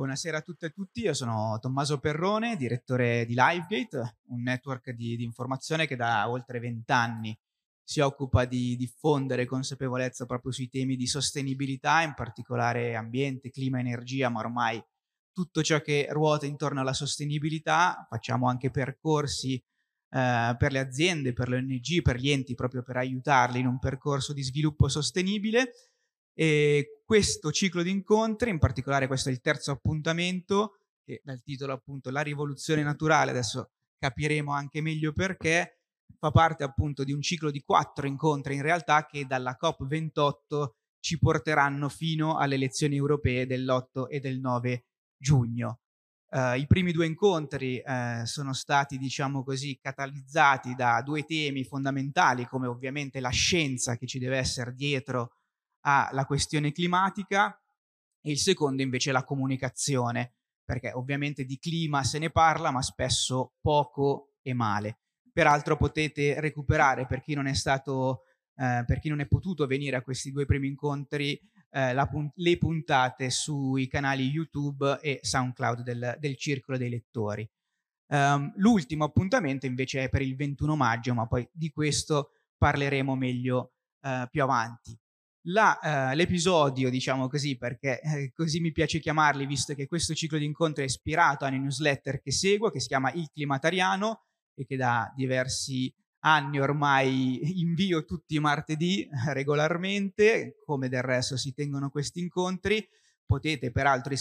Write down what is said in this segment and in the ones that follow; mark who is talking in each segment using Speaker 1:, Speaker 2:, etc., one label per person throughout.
Speaker 1: Buonasera a tutte e a tutti, io sono Tommaso Perrone, direttore di Livegate, un network di, di informazione che da oltre vent'anni si occupa di diffondere consapevolezza proprio sui temi di sostenibilità, in particolare ambiente, clima, energia, ma ormai tutto ciò che ruota intorno alla sostenibilità. Facciamo anche percorsi eh, per le aziende, per le ONG, per gli enti, proprio per aiutarli in un percorso di sviluppo sostenibile e questo ciclo di incontri, in particolare questo è il terzo appuntamento, che dal titolo appunto La rivoluzione naturale, adesso capiremo anche meglio perché, fa parte appunto di un ciclo di quattro incontri in realtà che dalla COP28 ci porteranno fino alle elezioni europee dell'8 e del 9 giugno. Uh, I primi due incontri uh, sono stati, diciamo così, catalizzati da due temi fondamentali, come ovviamente la scienza che ci deve essere dietro alla questione climatica e il secondo invece alla comunicazione, perché ovviamente di clima se ne parla, ma spesso poco e male. Peraltro potete recuperare per chi non è stato eh, per chi non è potuto venire a questi due primi incontri eh, la, le puntate sui canali YouTube e SoundCloud del, del Circolo dei Lettori. Um, l'ultimo appuntamento invece è per il 21 maggio, ma poi di questo parleremo meglio eh, più avanti. La, uh, l'episodio, diciamo così, perché eh, così mi piace chiamarli, visto che questo ciclo di incontri è ispirato a una newsletter che seguo, che si chiama Il Climatariano e che da diversi anni ormai invio tutti i martedì eh, regolarmente, come del resto si tengono questi incontri. Potete peraltro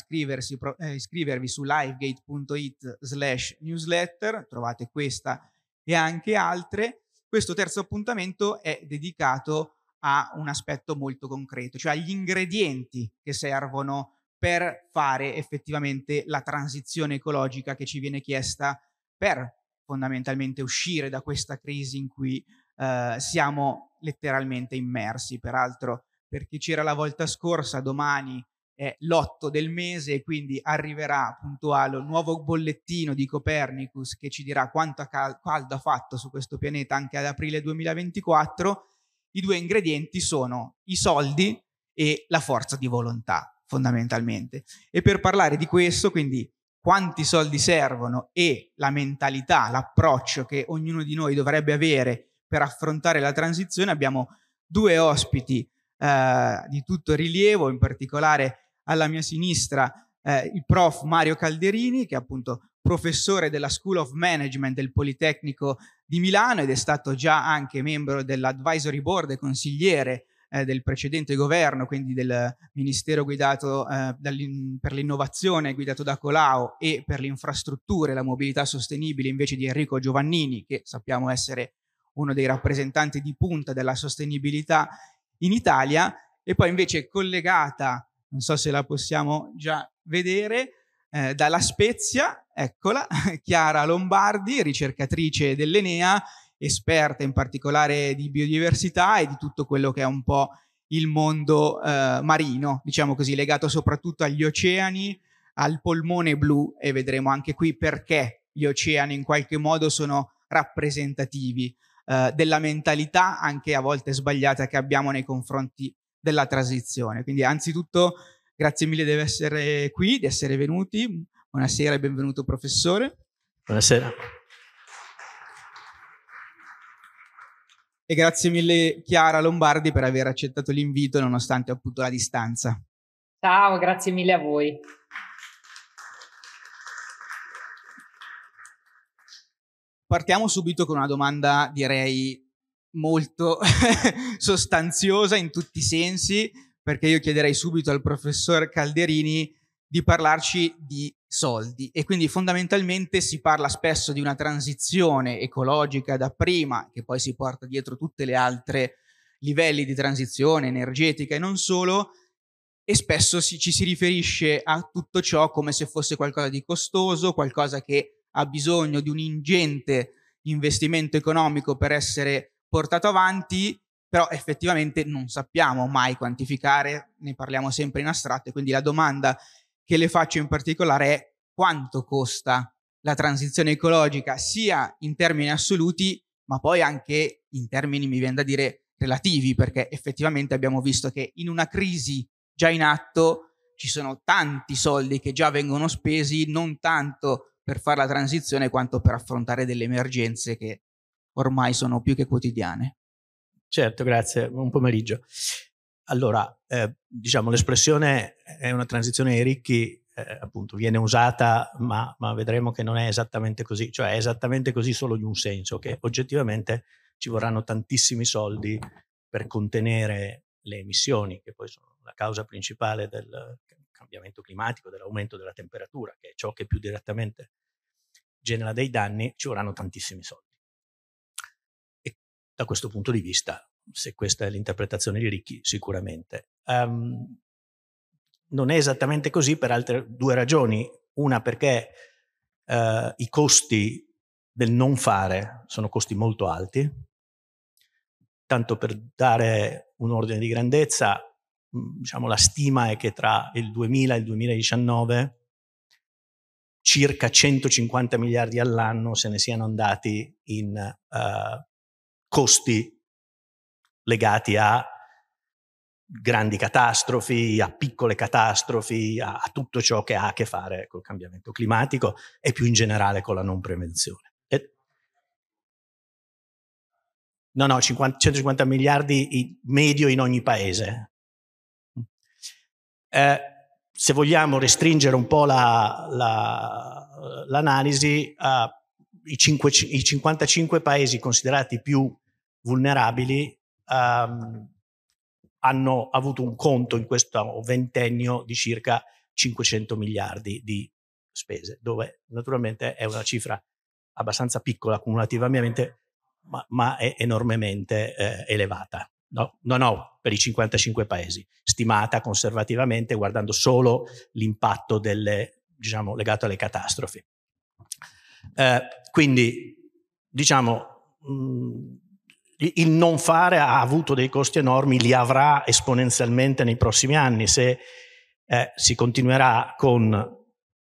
Speaker 1: pro, eh, iscrivervi su livegate.it slash newsletter, trovate questa e anche altre. Questo terzo appuntamento è dedicato a un aspetto molto concreto, cioè agli ingredienti che servono per fare effettivamente la transizione ecologica che ci viene chiesta per fondamentalmente uscire da questa crisi in cui eh, siamo letteralmente immersi. Peraltro, per chi c'era la volta scorsa, domani è l'8 del mese e quindi arriverà puntuale un nuovo bollettino di Copernicus che ci dirà quanto caldo ha fatto su questo pianeta anche ad aprile 2024 i due ingredienti sono i soldi e la forza di volontà, fondamentalmente. E per parlare di questo, quindi quanti soldi servono e la mentalità, l'approccio che ognuno di noi dovrebbe avere per affrontare la transizione, abbiamo due ospiti eh, di tutto rilievo, in particolare alla mia sinistra eh, il prof Mario Calderini, che è appunto professore della School of Management del Politecnico di Milano ed è stato già anche membro dell'advisory board e consigliere eh, del precedente governo, quindi del ministero guidato eh, per l'innovazione, guidato da Colau, e per le infrastrutture e la mobilità sostenibile invece di Enrico Giovannini, che sappiamo essere uno dei rappresentanti di punta della sostenibilità in Italia, e poi invece collegata, non so se la possiamo già vedere eh, dalla Spezia, eccola, Chiara Lombardi, ricercatrice dell'Enea, esperta in particolare di biodiversità e di tutto quello che è un po' il mondo eh, marino, diciamo così, legato soprattutto agli oceani, al polmone blu e vedremo anche qui perché gli oceani in qualche modo sono rappresentativi eh, della mentalità anche a volte sbagliata che abbiamo nei confronti della transizione. Quindi anzitutto Grazie mille di essere qui, di essere venuti. Buonasera e benvenuto professore. Buonasera. E grazie mille Chiara Lombardi per aver accettato l'invito nonostante appunto la distanza.
Speaker 2: Ciao, grazie mille a voi.
Speaker 1: Partiamo subito con una domanda direi molto sostanziosa in tutti i sensi, perché io chiederei subito al professor Calderini di parlarci di soldi e quindi fondamentalmente si parla spesso di una transizione ecologica da prima che poi si porta dietro tutte le altre livelli di transizione energetica e non solo e spesso si, ci si riferisce a tutto ciò come se fosse qualcosa di costoso, qualcosa che ha bisogno di un ingente investimento economico per essere portato avanti però effettivamente non sappiamo mai quantificare, ne parliamo sempre in astratto, e quindi la domanda che le faccio in particolare è quanto costa la transizione ecologica, sia in termini assoluti, ma poi anche in termini, mi viene da dire, relativi, perché effettivamente abbiamo visto che in una crisi già in atto ci sono tanti soldi che già vengono spesi, non tanto per fare la transizione quanto per affrontare delle emergenze che ormai
Speaker 3: sono più che quotidiane. Certo, grazie. Buon pomeriggio. Allora, eh, diciamo, l'espressione è una transizione ai ricchi, eh, appunto, viene usata, ma, ma, vedremo che non è esattamente così, cioè è esattamente così solo in un senso, che oggettivamente ci vorranno tantissimi soldi per contenere le emissioni, che poi sono la causa principale del cambiamento climatico, dell'aumento della temperatura, che è ciò che più direttamente genera dei danni, ci vorranno tantissimi soldi da questo punto di vista, se questa è l'interpretazione di Ricchi, sicuramente. Um, non è esattamente così per altre due ragioni. Una perché uh, i costi del non fare sono costi molto alti. Tanto per dare un ordine di grandezza, mm, diciamo, la stima è che tra il 2000 e il 2019 circa 150 miliardi all'anno se ne siano andati in uh, costi legati a grandi catastrofi, a piccole catastrofi, a, a, tutto ciò che ha a che fare col cambiamento climatico e più in generale con la non prevenzione. E... no, no, 50, 150 miliardi in medio in ogni paese. Eh, se vogliamo restringere un po' la, la, l'analisi, eh, i, cinque, i 55 paesi considerati più vulnerabili um, hanno avuto un conto in questo ventennio di circa 500 miliardi di spese, dove naturalmente è una cifra abbastanza piccola cumulativamente, ma, ma è enormemente eh, elevata. No, no, no, per i 55 paesi, stimata conservativamente guardando solo l'impatto delle, diciamo, legato alle catastrofi. Eh, quindi, diciamo, mh, mm, il non fare ha avuto dei costi enormi, li avrà esponenzialmente nei prossimi anni se eh, si continuerà con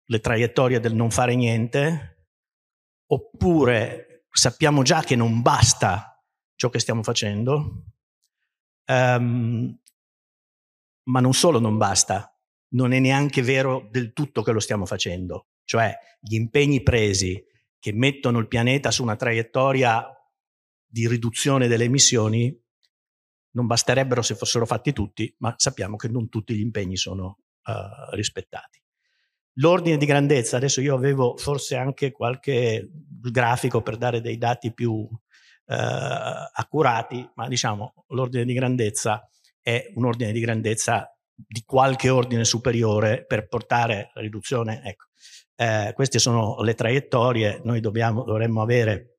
Speaker 3: le traiettorie del non fare niente, oppure sappiamo già che non basta ciò che stiamo facendo, um, ma non solo non basta, non è neanche vero del tutto che lo stiamo facendo cioè gli impegni presi che mettono il pianeta su una traiettoria di riduzione delle emissioni non basterebbero se fossero fatti tutti, ma sappiamo che non tutti gli impegni sono uh, rispettati. L'ordine di grandezza, adesso io avevo forse anche qualche grafico per dare dei dati più uh, accurati, ma diciamo l'ordine di grandezza è un ordine di grandezza di qualche ordine superiore per portare la riduzione. Ecco eh, queste sono le traiettorie, noi dobbiamo, dovremmo avere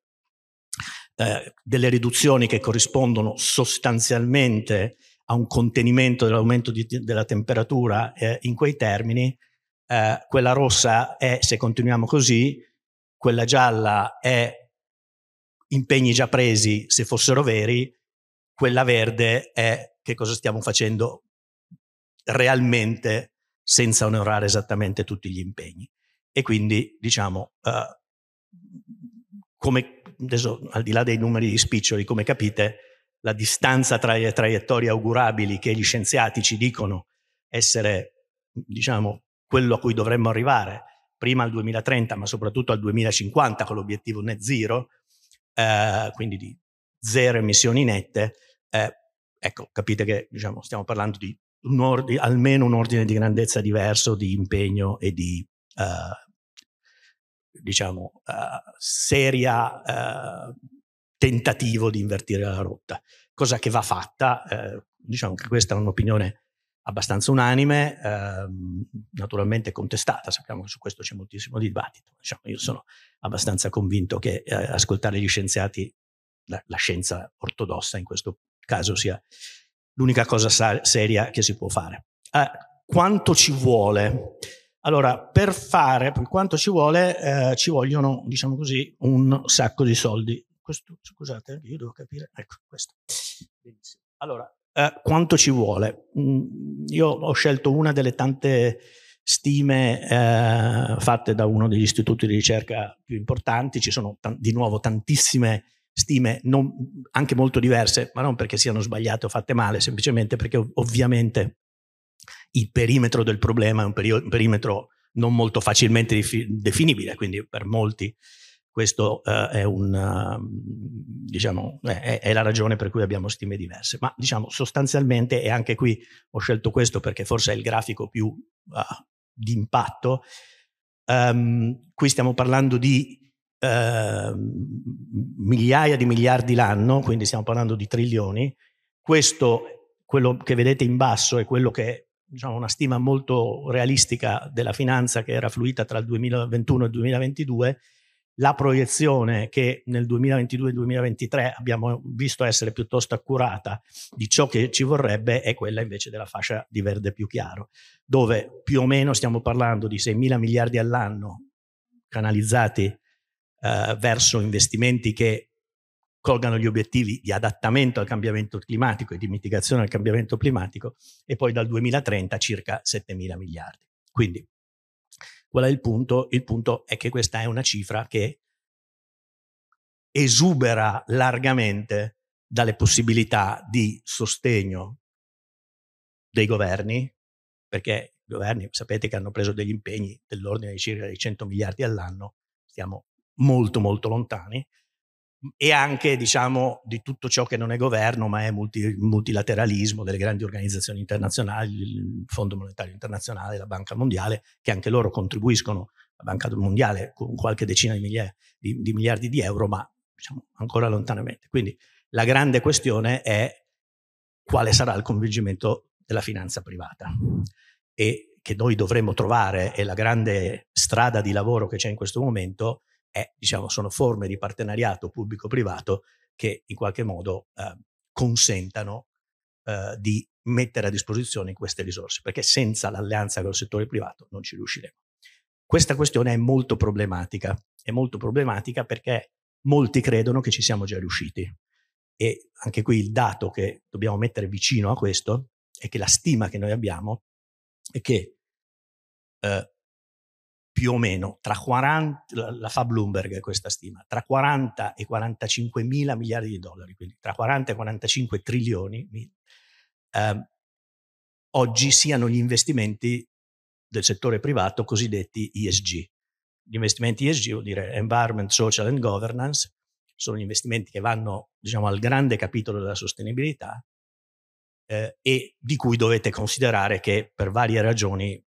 Speaker 3: eh, delle riduzioni che corrispondono sostanzialmente a un contenimento dell'aumento della temperatura eh, in quei termini, eh, quella rossa è, se continuiamo così, quella gialla è impegni già presi se fossero veri, quella verde è che cosa stiamo facendo realmente senza onorare esattamente tutti gli impegni e quindi diciamo uh, come adesso al di là dei numeri spiccioli come capite la distanza tra le traiettorie augurabili che gli scienziati ci dicono essere diciamo quello a cui dovremmo arrivare prima al 2030 ma soprattutto al 2050 con l'obiettivo net zero uh, quindi di zero emissioni nette uh, ecco capite che diciamo, stiamo parlando di un ordine, almeno un ordine di grandezza diverso di impegno e di Uh, diciamo, uh, seria uh, tentativo di invertire la rotta, cosa che va fatta, uh, diciamo che questa è un'opinione abbastanza unanime, ehm, naturalmente contestata, sappiamo che su questo c'è moltissimo dibattito, diciamo, io sono abbastanza convinto che ascoltare gli scienziati, la, la scienza ortodossa in questo caso sia l'unica cosa seria che si può fare. quanto ci vuole? Allora, per fare per quanto ci vuole, eh, ci vogliono, diciamo così, un sacco di soldi. Questo, scusate, eh, io devo capire. Ecco, questo. Benissimo. Allora, eh, quanto ci vuole? Mm, io ho scelto una delle tante stime eh, fatte da uno degli istituti di ricerca più importanti, ci sono di nuovo tantissime stime, non, anche molto diverse, ma non perché siano sbagliate o fatte male, semplicemente perché ov ovviamente il perimetro del problema è un, peri- un perimetro non molto facilmente dif- definibile, quindi per molti questo eh, è, un, uh, diciamo, è, è, la ragione per cui abbiamo stime diverse. Ma diciamo, sostanzialmente, e anche qui ho scelto questo perché forse è il grafico più uh, ah, di impatto, um, ehm, qui stiamo parlando di uh, migliaia di miliardi l'anno, quindi stiamo parlando di trilioni. Questo, quello che vedete in basso è quello che diciamo, una stima molto realistica della finanza che era fluita tra il 2021 e il 2022, la proiezione che nel 2022 2023 abbiamo visto essere piuttosto accurata di ciò che ci vorrebbe è quella invece della fascia di verde più chiaro, dove più o meno stiamo parlando di 6 mila miliardi all'anno canalizzati eh, verso investimenti che colgano gli obiettivi di adattamento al cambiamento climatico e di mitigazione al cambiamento climatico e poi dal 2030 circa 7 mila miliardi. Quindi qual è il punto? Il punto è che questa è una cifra che esubera largamente dalle possibilità di sostegno dei governi, perché i governi sapete che hanno preso degli impegni dell'ordine di circa 100 miliardi all'anno, siamo molto molto lontani, e anche diciamo, di tutto ciò che non è governo ma è multi, multilateralismo delle grandi organizzazioni internazionali il Fondo Monetario Internazionale la Banca Mondiale che anche loro contribuiscono la Banca Mondiale con qualche decina di, migliaia, di, di miliardi di euro ma diciamo, ancora lontanamente quindi la grande questione è quale sarà il coinvolgimento della finanza privata e che noi dovremo trovare è la grande strada di lavoro che c'è in questo momento è, diciamo, sono forme di partenariato pubblico-privato che in qualche modo eh, consentano eh, di mettere a disposizione queste risorse, perché senza l'alleanza con il settore privato non ci riusciremo. Questa questione è molto problematica, è molto problematica perché molti credono che ci siamo già riusciti. E anche qui il dato che dobbiamo mettere vicino a questo è che la stima che noi abbiamo è che eh, più o meno tra 40, la fa Bloomberg questa stima, tra 40 e 45 mila miliardi di dollari, quindi tra 40 e 45 trilioni, eh, oggi siano gli investimenti del settore privato cosiddetti ESG. Gli investimenti ESG vuol dire Environment, Social and Governance, sono gli investimenti che vanno diciamo, al grande capitolo della sostenibilità eh, e di cui dovete considerare che per varie ragioni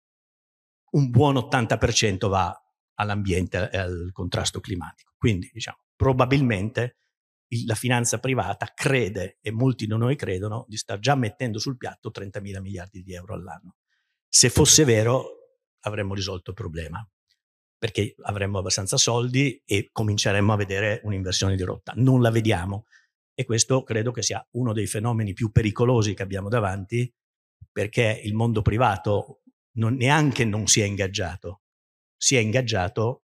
Speaker 3: un buon 80% va all'ambiente e al contrasto climatico. Quindi, diciamo, probabilmente la finanza privata crede, e molti di noi credono, di star già mettendo sul piatto 30 mila miliardi di euro all'anno. Se fosse vero, avremmo risolto il problema, perché avremmo abbastanza soldi e cominceremmo a vedere un'inversione di rotta. Non la vediamo. E questo credo che sia uno dei fenomeni più pericolosi che abbiamo davanti, perché il mondo privato non, neanche non si è ingaggiato, si è ingaggiato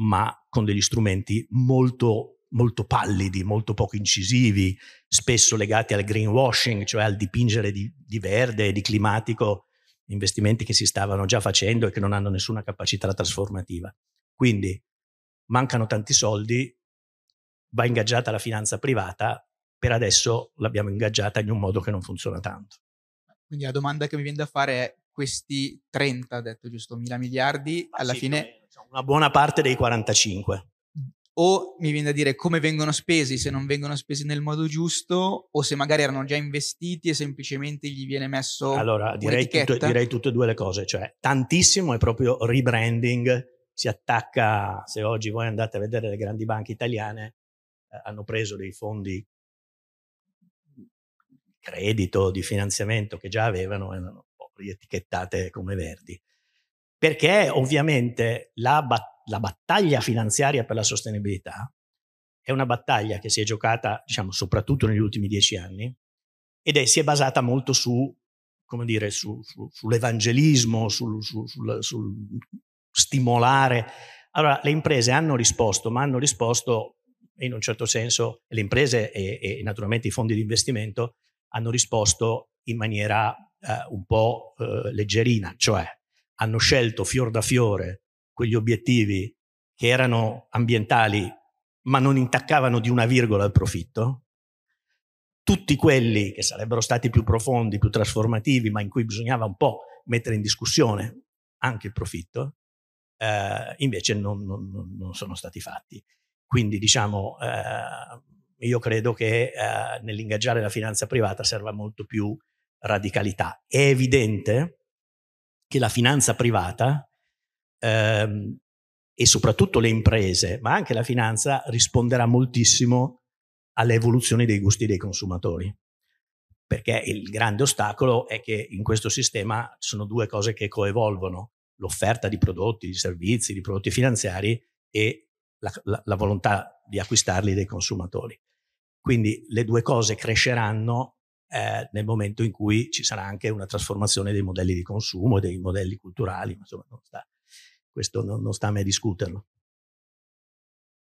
Speaker 3: ma con degli strumenti molto, molto pallidi, molto poco incisivi, spesso legati al greenwashing, cioè al dipingere di, di verde e di climatico investimenti che si stavano già facendo e che non hanno nessuna capacità trasformativa. Quindi mancano tanti soldi, va ingaggiata la finanza privata, per adesso l'abbiamo ingaggiata in un modo che non funziona tanto.
Speaker 1: Quindi la domanda che mi viene da fare è questi 30, detto giusto, mila miliardi, Ma alla sì, fine...
Speaker 3: Una buona parte dei 45.
Speaker 1: O mi viene da dire come vengono spesi, se non vengono spesi nel modo giusto, o se magari erano già investiti e semplicemente gli viene messo. Allora, direi, tutto, direi
Speaker 3: tutte e due le cose, cioè tantissimo è proprio rebranding, si attacca, se oggi voi andate a vedere le grandi banche italiane, eh, hanno preso dei fondi credito, di finanziamento che già avevano e hanno etichettate come verdi. Perché ovviamente la, bat- la battaglia finanziaria per la sostenibilità è una battaglia che si è giocata, diciamo, soprattutto negli ultimi dieci anni, ed è, si è basata molto su, come dire, su, su, sull'evangelismo, sul, sul, sul, sul, stimolare. Allora, le imprese hanno risposto, ma hanno risposto in un certo senso, le imprese e, e naturalmente i fondi di investimento hanno risposto in maniera eh, un po' eh, leggerina, cioè hanno scelto fior da fiore quegli obiettivi che erano ambientali ma non intaccavano di una virgola il profitto, tutti quelli che sarebbero stati più profondi, più trasformativi, ma in cui bisognava un po' mettere in discussione anche il profitto, eh, invece non, non, non, sono stati fatti. Quindi diciamo, eh, io credo che eh, nell'ingaggiare la finanza privata serva molto più radicalità. È evidente che la finanza privata ehm, e soprattutto le imprese, ma anche la finanza, risponderà moltissimo all'evoluzione dei gusti dei consumatori. Perché il grande ostacolo è che in questo sistema sono due cose che coevolvono, l'offerta di prodotti, di servizi, di prodotti finanziari e la, la, la volontà di acquistarli dei consumatori. Quindi le due cose cresceranno eh, nel momento in cui ci sarà anche una trasformazione dei modelli di consumo e dei modelli culturali, insomma, non sta, questo non, non, sta a me a discuterlo.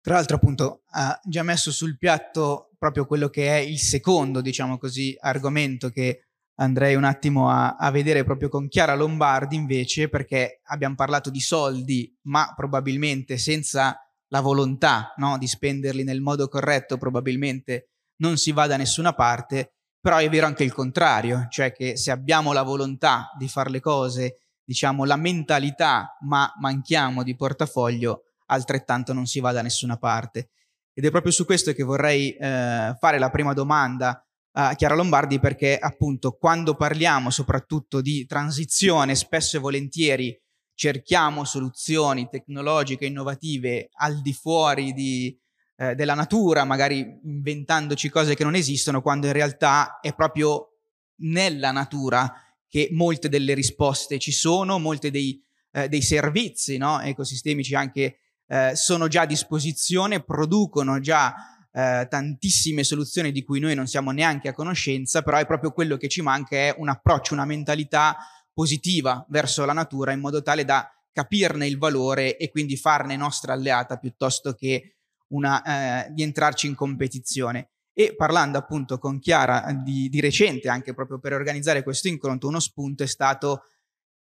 Speaker 1: Tra l'altro appunto ha già messo sul piatto proprio quello che è il secondo, diciamo così, argomento che andrei un attimo a, a vedere proprio con Chiara Lombardi invece perché abbiamo parlato di soldi ma probabilmente senza la volontà no, di spenderli nel modo corretto probabilmente non si va da nessuna parte però è vero anche il contrario, cioè che se abbiamo la volontà di fare le cose, diciamo la mentalità, ma manchiamo di portafoglio, altrettanto non si va da nessuna parte. Ed è proprio su questo che vorrei eh, fare la prima domanda a Chiara Lombardi perché appunto quando parliamo soprattutto di transizione spesso e volentieri cerchiamo soluzioni tecnologiche innovative al di fuori di, eh, della natura, magari inventandoci cose che non esistono, quando in realtà è proprio nella natura che molte delle risposte ci sono, molti dei, eh, dei servizi no? ecosistemici anche eh, sono già a disposizione, producono già eh, tantissime soluzioni di cui noi non siamo neanche a conoscenza, però è proprio quello che ci manca, è un approccio, una mentalità positiva verso la natura in modo tale da capirne il valore e quindi farne nostra alleata piuttosto che una, eh, di entrarci in competizione. E parlando appunto con Chiara eh, di, di recente, anche proprio per organizzare questo incontro, uno spunto è stato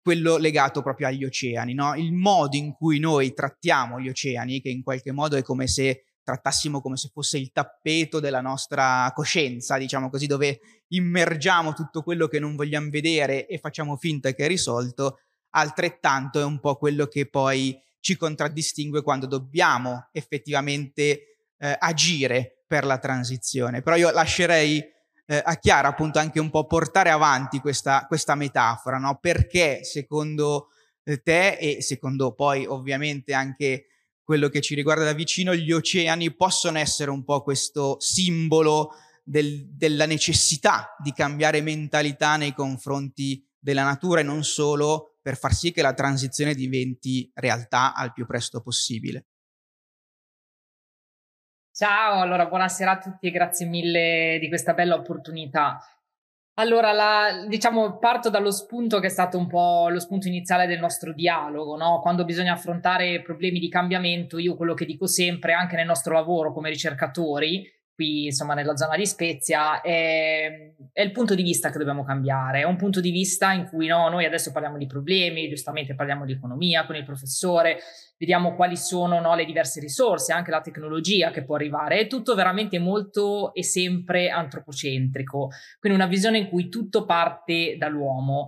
Speaker 1: quello legato proprio agli oceani, no? il modo in cui noi trattiamo gli oceani, che in qualche modo è come se trattassimo come se fosse il tappeto della nostra coscienza, diciamo così, dove immergiamo tutto quello che non vogliamo vedere e facciamo finta che è risolto, altrettanto è un po' quello che poi ci contraddistingue quando dobbiamo effettivamente eh, agire per la transizione. Però io lascerei eh, a Chiara appunto anche un po' portare avanti questa, questa metafora, no? perché secondo eh, te e secondo poi ovviamente anche quello che ci riguarda da vicino, gli oceani possono essere un po' questo simbolo del, della necessità di cambiare mentalità nei confronti della natura e non solo per far sì che la transizione diventi realtà al più presto
Speaker 3: possibile.
Speaker 2: Ciao, allora buonasera a tutti e grazie mille di questa bella opportunità. Allora, la, diciamo, parto dallo spunto che è stato un po' lo spunto iniziale del nostro dialogo, no? Quando bisogna affrontare problemi di cambiamento, io quello che dico sempre, anche nel nostro lavoro come ricercatori, qui insomma nella zona di Spezia, è, è, il punto di vista che dobbiamo cambiare, è un punto di vista in cui no, noi adesso parliamo di problemi, giustamente parliamo di economia con il professore, vediamo quali sono no, le diverse risorse, anche la tecnologia che può arrivare, è tutto veramente molto e sempre antropocentrico, quindi una visione in cui tutto parte dall'uomo.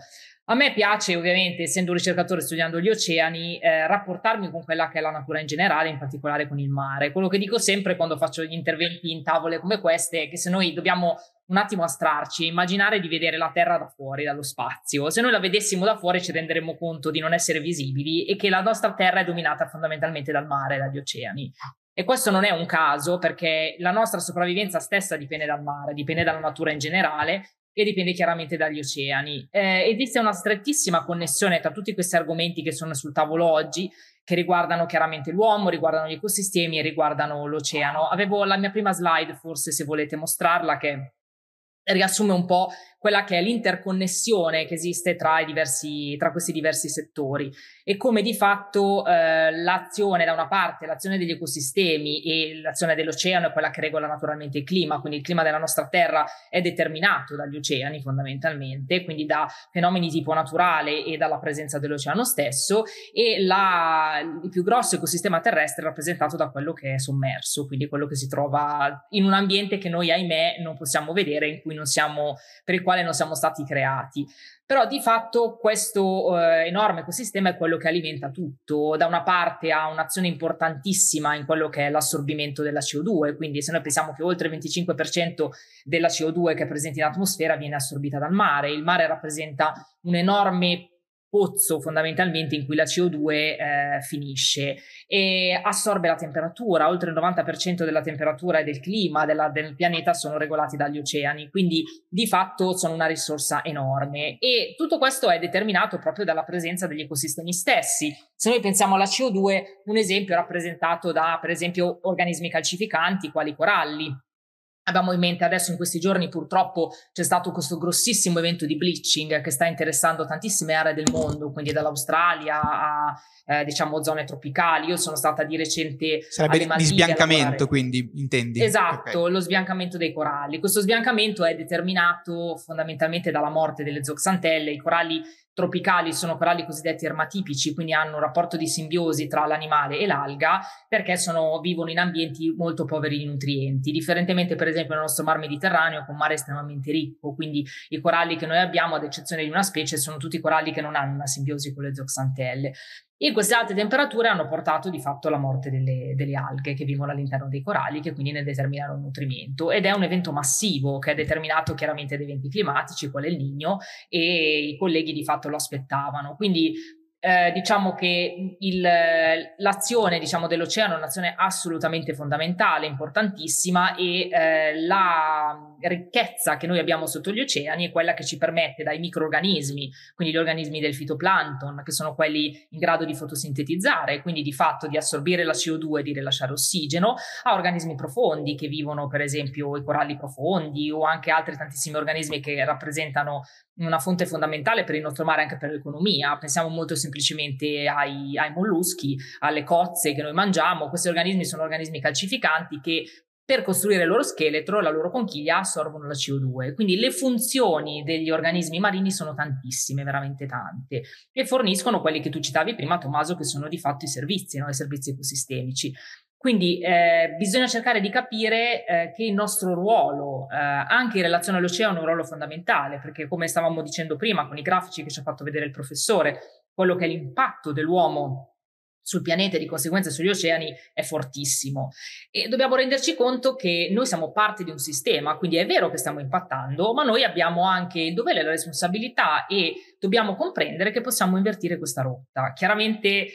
Speaker 2: A me piace, ovviamente, essendo un ricercatore studiando gli oceani, eh, rapportarmi con quella che è la natura in generale, in particolare con il mare. Quello che dico sempre quando faccio gli interventi in tavole come queste è che se noi dobbiamo un attimo astrarci, e immaginare di vedere la Terra da fuori, dallo spazio. Se noi la vedessimo da fuori ci renderemmo conto di non essere visibili e che la nostra Terra è dominata fondamentalmente dal mare, dagli oceani. E questo non è un caso perché la nostra sopravvivenza stessa dipende dal mare, dipende dalla natura in generale e dipende chiaramente dagli oceani. Eh, esiste una strettissima connessione tra tutti questi argomenti che sono sul tavolo oggi, che riguardano chiaramente l'uomo, riguardano gli ecosistemi e riguardano l'oceano. Avevo la mia prima slide, forse se volete mostrarla, che riassume un po' quella che è l'interconnessione che esiste tra, diversi, tra questi diversi settori e come di fatto eh, l'azione da una parte, l'azione degli ecosistemi e l'azione dell'oceano è quella che regola naturalmente il clima, quindi il clima della nostra terra è determinato dagli oceani fondamentalmente, quindi da fenomeni tipo naturale e dalla presenza dell'oceano stesso e la, il più grosso ecosistema terrestre è rappresentato da quello che è sommerso, quindi quello che si trova in un ambiente che noi ahimè non possiamo vedere, in cui non siamo, per il quale quale non siamo stati creati. Però di fatto questo eh, enorme ecosistema è quello che alimenta tutto. Da una parte ha un'azione importantissima in quello che è l'assorbimento della CO2, quindi se noi pensiamo che oltre il 25% della CO2 che è presente in atmosfera viene assorbita dal mare, il mare rappresenta un enorme pozzo fondamentalmente in cui la CO2 eh, finisce e assorbe la temperatura, oltre il 90% della temperatura e del clima della, del pianeta sono regolati dagli oceani, quindi di fatto sono una risorsa enorme e tutto questo è determinato proprio dalla presenza degli ecosistemi stessi. Se noi pensiamo alla CO2, un esempio è rappresentato da per esempio organismi calcificanti quali i coralli Abbiamo in mente adesso in questi giorni purtroppo c'è stato questo grossissimo evento di bleaching che sta interessando tantissime aree del mondo, quindi dall'Australia a eh, diciamo zone tropicali. Io sono stata di recente Sarebbe alle Maldive, di sbiancamento,
Speaker 1: quindi intendi? Esatto, okay.
Speaker 2: lo sbiancamento dei coralli. Questo sbiancamento è determinato fondamentalmente dalla morte delle zooxantelle, I coralli tropicali sono coralli cosiddetti ermatipici, quindi hanno un rapporto di simbiosi tra l'animale e l'alga, perché sono, vivono in ambienti molto poveri di nutrienti, differentemente per esempio nel nostro mar Mediterraneo, che è un mare estremamente ricco, quindi i coralli che noi abbiamo, ad eccezione di una specie, sono tutti coralli che non hanno una simbiosi con le zooxantelle. E queste alte temperature hanno portato di fatto alla morte delle, delle, alghe che vivono all'interno dei coralli, che quindi ne determinano il nutrimento. Ed è un evento massivo che è determinato chiaramente da eventi climatici, quale il Nino, e i colleghi di fatto lo aspettavano. Quindi eh, diciamo che il, l'azione diciamo, dell'oceano è un'azione assolutamente fondamentale, importantissima e eh, la ricchezza che noi abbiamo sotto gli oceani è quella che ci permette dai microorganismi, quindi gli organismi del fitoplancton, che sono quelli in grado di fotosintetizzare, quindi di fatto di assorbire la CO2 e di rilasciare ossigeno, a organismi profondi che vivono per esempio i coralli profondi o anche altri tantissimi organismi che rappresentano una fonte fondamentale per il nostro mare anche per l'economia. Pensiamo molto semplicemente ai, ai molluschi, alle cozze che noi mangiamo. Questi organismi sono organismi calcificanti che per costruire il loro scheletro, la loro conchiglia assorbono la CO2. Quindi le funzioni degli organismi marini sono tantissime, veramente tante, e forniscono quelli che tu citavi prima, Tommaso, che sono di fatto i servizi, no? i servizi ecosistemici. Quindi eh, bisogna cercare di capire eh, che il nostro ruolo, eh, anche in relazione all'oceano, è un ruolo fondamentale, perché come stavamo dicendo prima con i grafici che ci ha fatto vedere il professore, quello che è l'impatto dell'uomo sul pianeta e di conseguenza sugli oceani è fortissimo e dobbiamo renderci conto che noi siamo parte di un sistema, quindi è vero che stiamo impattando, ma noi abbiamo anche il dovere e la responsabilità e dobbiamo comprendere che possiamo invertire questa rotta. Chiaramente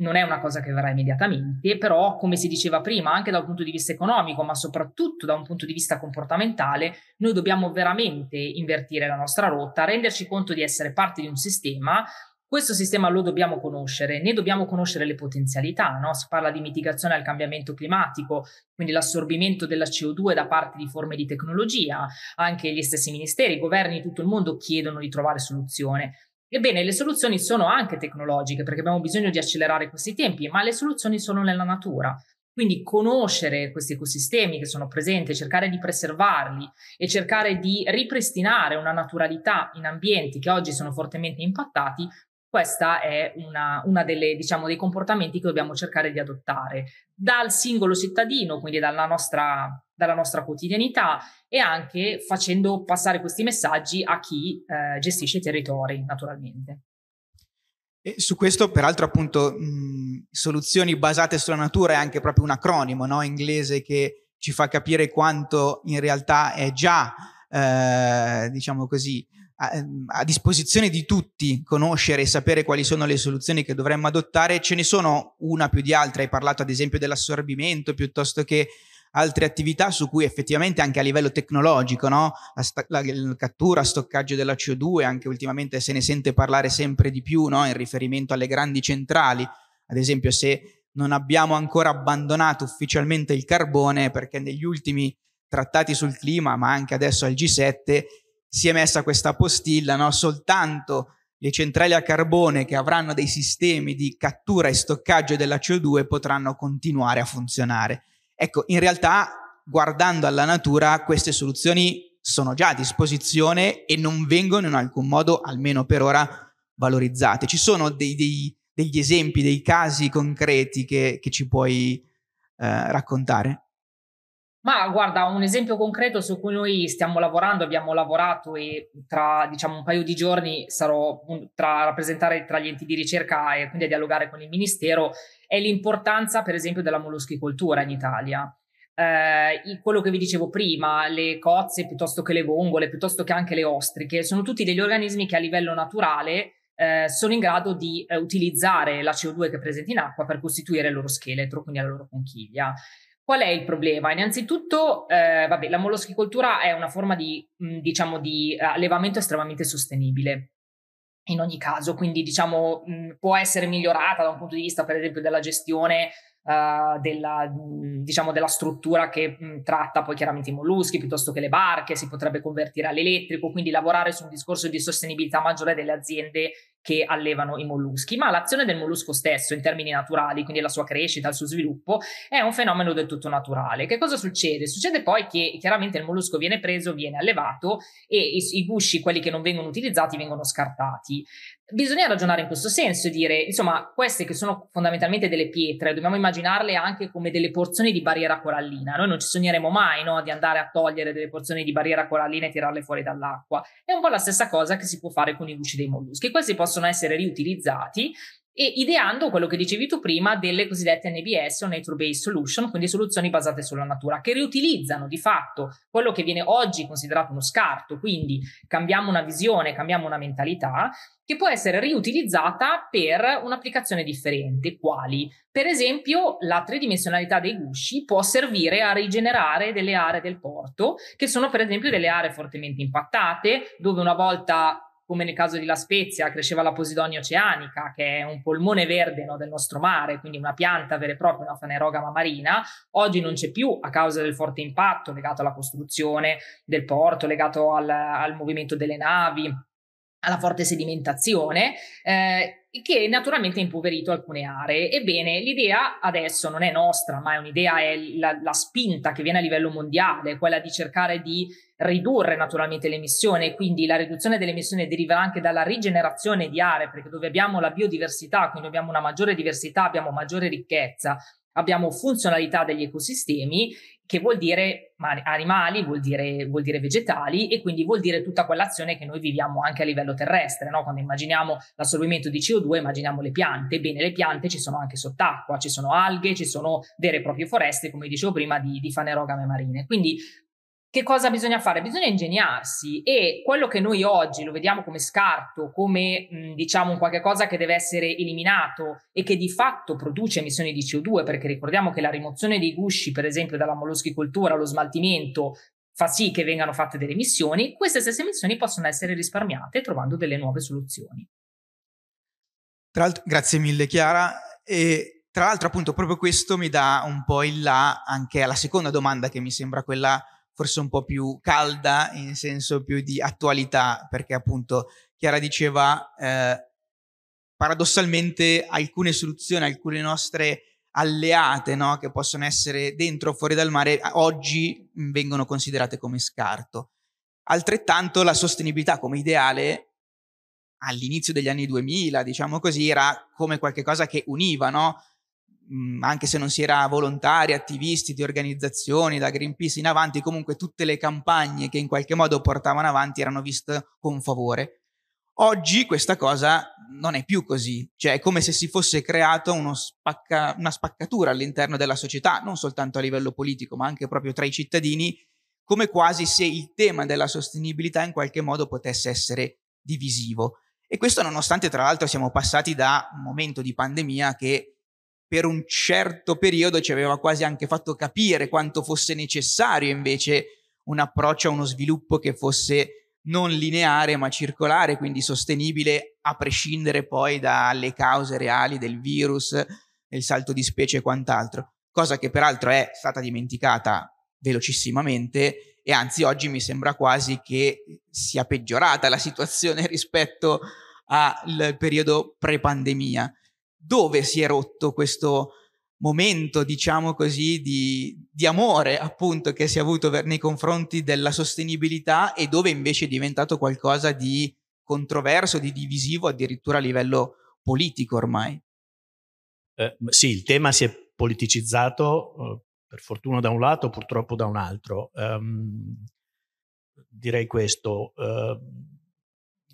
Speaker 2: non è una cosa che verrà immediatamente, però come si diceva prima, anche da un punto di vista economico, ma soprattutto da un punto di vista comportamentale, noi dobbiamo veramente invertire la nostra rotta, renderci conto di essere parte di un sistema. Questo sistema lo dobbiamo conoscere, ne dobbiamo conoscere le potenzialità, no? si parla di mitigazione al cambiamento climatico, quindi l'assorbimento della CO2 da parte di forme di tecnologia, anche gli stessi ministeri, i governi di tutto il mondo chiedono di trovare soluzione. Ebbene, le soluzioni sono anche tecnologiche perché abbiamo bisogno di accelerare questi tempi, ma le soluzioni sono nella natura. Quindi conoscere questi ecosistemi che sono presenti, cercare di preservarli e cercare di ripristinare una naturalità in ambienti che oggi sono fortemente impattati, questa è uno diciamo, dei comportamenti che dobbiamo cercare di adottare dal singolo cittadino, quindi dalla nostra dalla nostra quotidianità e anche facendo passare questi messaggi a chi eh, gestisce i territori, naturalmente.
Speaker 1: E su questo, peraltro, appunto, mh, soluzioni basate sulla natura è anche proprio un acronimo no? inglese che ci fa capire quanto in realtà è già, eh, diciamo così, a, a, disposizione di tutti conoscere e sapere quali sono le soluzioni che dovremmo adottare. Ce ne sono una più di altre, hai parlato ad esempio dell'assorbimento piuttosto che altre attività su cui effettivamente anche a livello tecnologico, no? la, sta- la, la cattura, stoccaggio della CO2, anche ultimamente se ne sente parlare sempre di più no? in riferimento alle grandi centrali, ad esempio se non abbiamo ancora abbandonato ufficialmente il carbone perché negli ultimi trattati sul clima, ma anche adesso al G7, si è messa questa postilla, no? soltanto le centrali a carbone che avranno dei sistemi di cattura e stoccaggio della CO2 potranno continuare a funzionare. Ecco, in realtà, guardando alla natura, queste soluzioni sono già a disposizione e non vengono in alcun modo, almeno per ora, valorizzate. Ci sono dei, dei, degli esempi, dei casi concreti che, che ci puoi eh, raccontare?
Speaker 2: Ma guarda, un esempio concreto su cui noi stiamo lavorando, abbiamo lavorato e tra diciamo un paio di giorni sarò tra rappresentare tra gli enti di ricerca e quindi a dialogare con il ministero, è l'importanza per esempio della molluschicoltura in Italia. Eh, quello che vi dicevo prima, le cozze piuttosto che le vongole, piuttosto che anche le ostriche, sono tutti degli organismi che a livello naturale eh, sono in grado di eh, utilizzare la CO2 che è presente in acqua per costituire il loro scheletro, quindi la loro conchiglia. Qual è il problema? Innanzitutto, eh, vabbè, la moloschicoltura è una forma di, mh, diciamo, di eh, allevamento estremamente sostenibile. In ogni caso, quindi diciamo mh, può essere migliorata da un punto di vista, per esempio, della gestione eh, della, diciamo, della, struttura che mh, tratta poi chiaramente i molluschi piuttosto che le barche, si potrebbe convertire all'elettrico, quindi lavorare su un discorso di sostenibilità maggiore delle aziende che allevano i molluschi, ma l'azione del mollusco stesso in termini naturali, quindi la sua crescita, il suo sviluppo, è un fenomeno del tutto naturale. Che cosa succede? Succede poi che chiaramente il mollusco viene preso, viene allevato e i, i gusci, quelli che non vengono utilizzati, vengono scartati. Bisogna ragionare in questo senso e dire, insomma, queste che sono fondamentalmente delle pietre, dobbiamo immaginarle anche come delle porzioni di barriera corallina. Noi non ci sogneremo mai no, di andare a togliere delle porzioni di barriera corallina e tirarle fuori dall'acqua. È un po' la stessa cosa che si può fare con i gusci dei molluschi. Questi possono essere riutilizzati e ideando quello che dicevi tu prima delle cosiddette NBS o Nature Based Solution, quindi soluzioni basate sulla natura, che riutilizzano di fatto quello che viene oggi considerato uno scarto, quindi cambiamo una visione, cambiamo una mentalità, che può essere riutilizzata per un'applicazione differente, quali per esempio la tridimensionalità dei gusci può servire a rigenerare delle aree del porto, che sono per esempio delle aree fortemente impattate, dove una volta come nel caso di La Spezia, cresceva la Posidonia oceanica, che è un polmone verde no, del nostro mare, quindi una pianta vera e propria, una fanerogama marina. Oggi non c'è più a causa del forte impatto legato alla costruzione del porto, legato al, al movimento delle navi, alla forte sedimentazione. Eh, che naturalmente ha impoverito alcune aree. Ebbene, l'idea adesso non è nostra, ma è un'idea, è la, la, spinta che viene a livello mondiale, quella di cercare di ridurre naturalmente l'emissione. quindi la riduzione dell'emissione deriva anche dalla rigenerazione di aree, perché dove abbiamo la biodiversità, quindi abbiamo una maggiore diversità, abbiamo maggiore ricchezza, abbiamo funzionalità degli ecosistemi che vuol dire animali, vuol dire, vuol dire, vegetali e quindi vuol dire tutta quell'azione che noi viviamo anche a livello terrestre. No? Quando immaginiamo l'assorbimento di CO2, immaginiamo le piante. Bene, le piante ci sono anche sott'acqua, ci sono alghe, ci sono vere e proprie foreste, come dicevo prima, di, di fanerogame marine. Quindi che cosa bisogna fare? Bisogna ingegnarsi e quello che noi oggi lo vediamo come scarto, come mh, diciamo un qualche cosa che deve essere eliminato e che di fatto produce emissioni di CO2, perché ricordiamo che la rimozione dei gusci, per esempio dalla molluschicoltura allo smaltimento, fa sì che vengano fatte delle emissioni, queste stesse emissioni possono essere risparmiate trovando delle nuove soluzioni.
Speaker 1: Tra l'altro, grazie mille Chiara. E tra l'altro appunto proprio questo mi dà un po' il là anche alla seconda domanda che mi sembra quella forse un po' più calda in senso più di attualità, perché appunto Chiara diceva eh, paradossalmente alcune soluzioni, alcune nostre alleate no? che possono essere dentro o fuori dal mare, oggi mm, vengono considerate come scarto. Altrettanto la sostenibilità come ideale all'inizio degli anni 2000, diciamo così, era come qualcosa che univa, no? anche se non si era volontari, attivisti di organizzazioni, da Greenpeace in avanti, comunque tutte le campagne che in qualche modo portavano avanti erano viste con favore. Oggi questa cosa non è più così, cioè è come se si fosse creata spacca, una spaccatura all'interno della società, non soltanto a livello politico, ma anche proprio tra i cittadini, come quasi se il tema della sostenibilità in qualche modo potesse essere divisivo. E questo nonostante tra l'altro siamo passati da un momento di pandemia che per un certo periodo ci aveva quasi anche fatto capire quanto fosse necessario invece un approccio a uno sviluppo che fosse non lineare ma circolare, quindi sostenibile a prescindere poi dalle cause reali del virus, del salto di specie e quant'altro, cosa che peraltro è stata dimenticata velocissimamente e anzi oggi mi sembra quasi che sia peggiorata la situazione rispetto al periodo pre-pandemia dove si è rotto questo momento, diciamo così, di, di amore appunto che si è avuto nei confronti della sostenibilità e dove invece è diventato qualcosa di controverso, di divisivo,
Speaker 3: addirittura a livello politico ormai. Eh, sì, il tema si è politicizzato, eh, per fortuna da un lato, purtroppo da un altro. Um, direi questo, uh,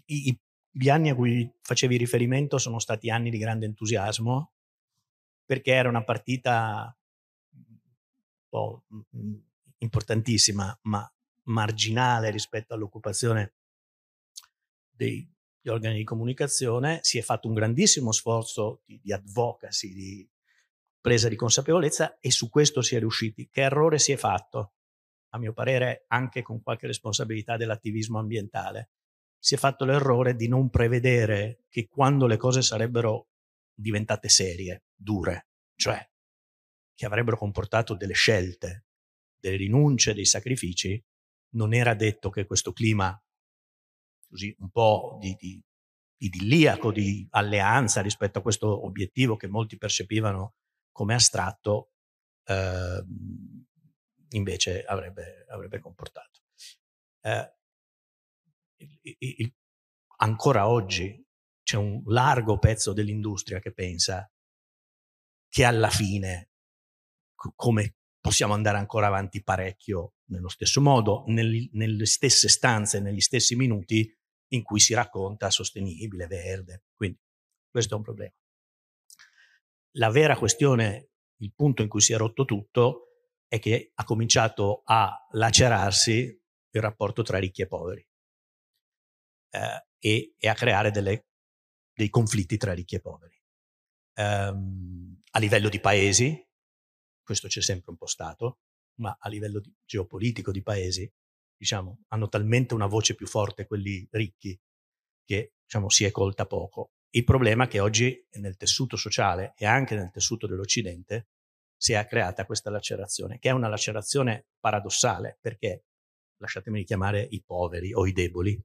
Speaker 3: i, gli anni a cui facevi riferimento sono stati anni di grande entusiasmo, perché era una partita un po' mm, mm, importantissima, ma marginale rispetto all'occupazione degli organi di comunicazione. Si è fatto un grandissimo sforzo di, di advocacy, di presa di consapevolezza e su questo si è riusciti. Che errore si è fatto? A mio parere anche con qualche responsabilità dell'attivismo ambientale si è fatto l'errore di non prevedere che quando le cose sarebbero diventate serie, dure, cioè che avrebbero comportato delle scelte, delle rinunce, dei sacrifici, non era detto che questo clima così un po' di, di idilliaco, di alleanza rispetto a questo obiettivo che molti percepivano come astratto, eh, invece avrebbe, avrebbe comportato. Eh, ancora oggi c'è un largo pezzo dell'industria che pensa che alla fine, come possiamo andare ancora avanti parecchio nello stesso modo, nel, nelle stesse stanze, negli stessi minuti in cui si racconta sostenibile, verde. Quindi questo è un problema. La vera questione, il punto in cui si è rotto tutto, è che ha cominciato a lacerarsi il rapporto tra ricchi e poveri eh, e, e, a creare delle, dei conflitti tra ricchi e poveri. Um, a livello di paesi, questo c'è sempre un po' stato, ma a livello di, geopolitico di paesi, diciamo, hanno talmente una voce più forte quelli ricchi che diciamo, si è colta poco. Il problema è che oggi nel tessuto sociale e anche nel tessuto dell'Occidente si è creata questa lacerazione, che è una lacerazione paradossale, perché lasciatemi chiamare i poveri o i deboli,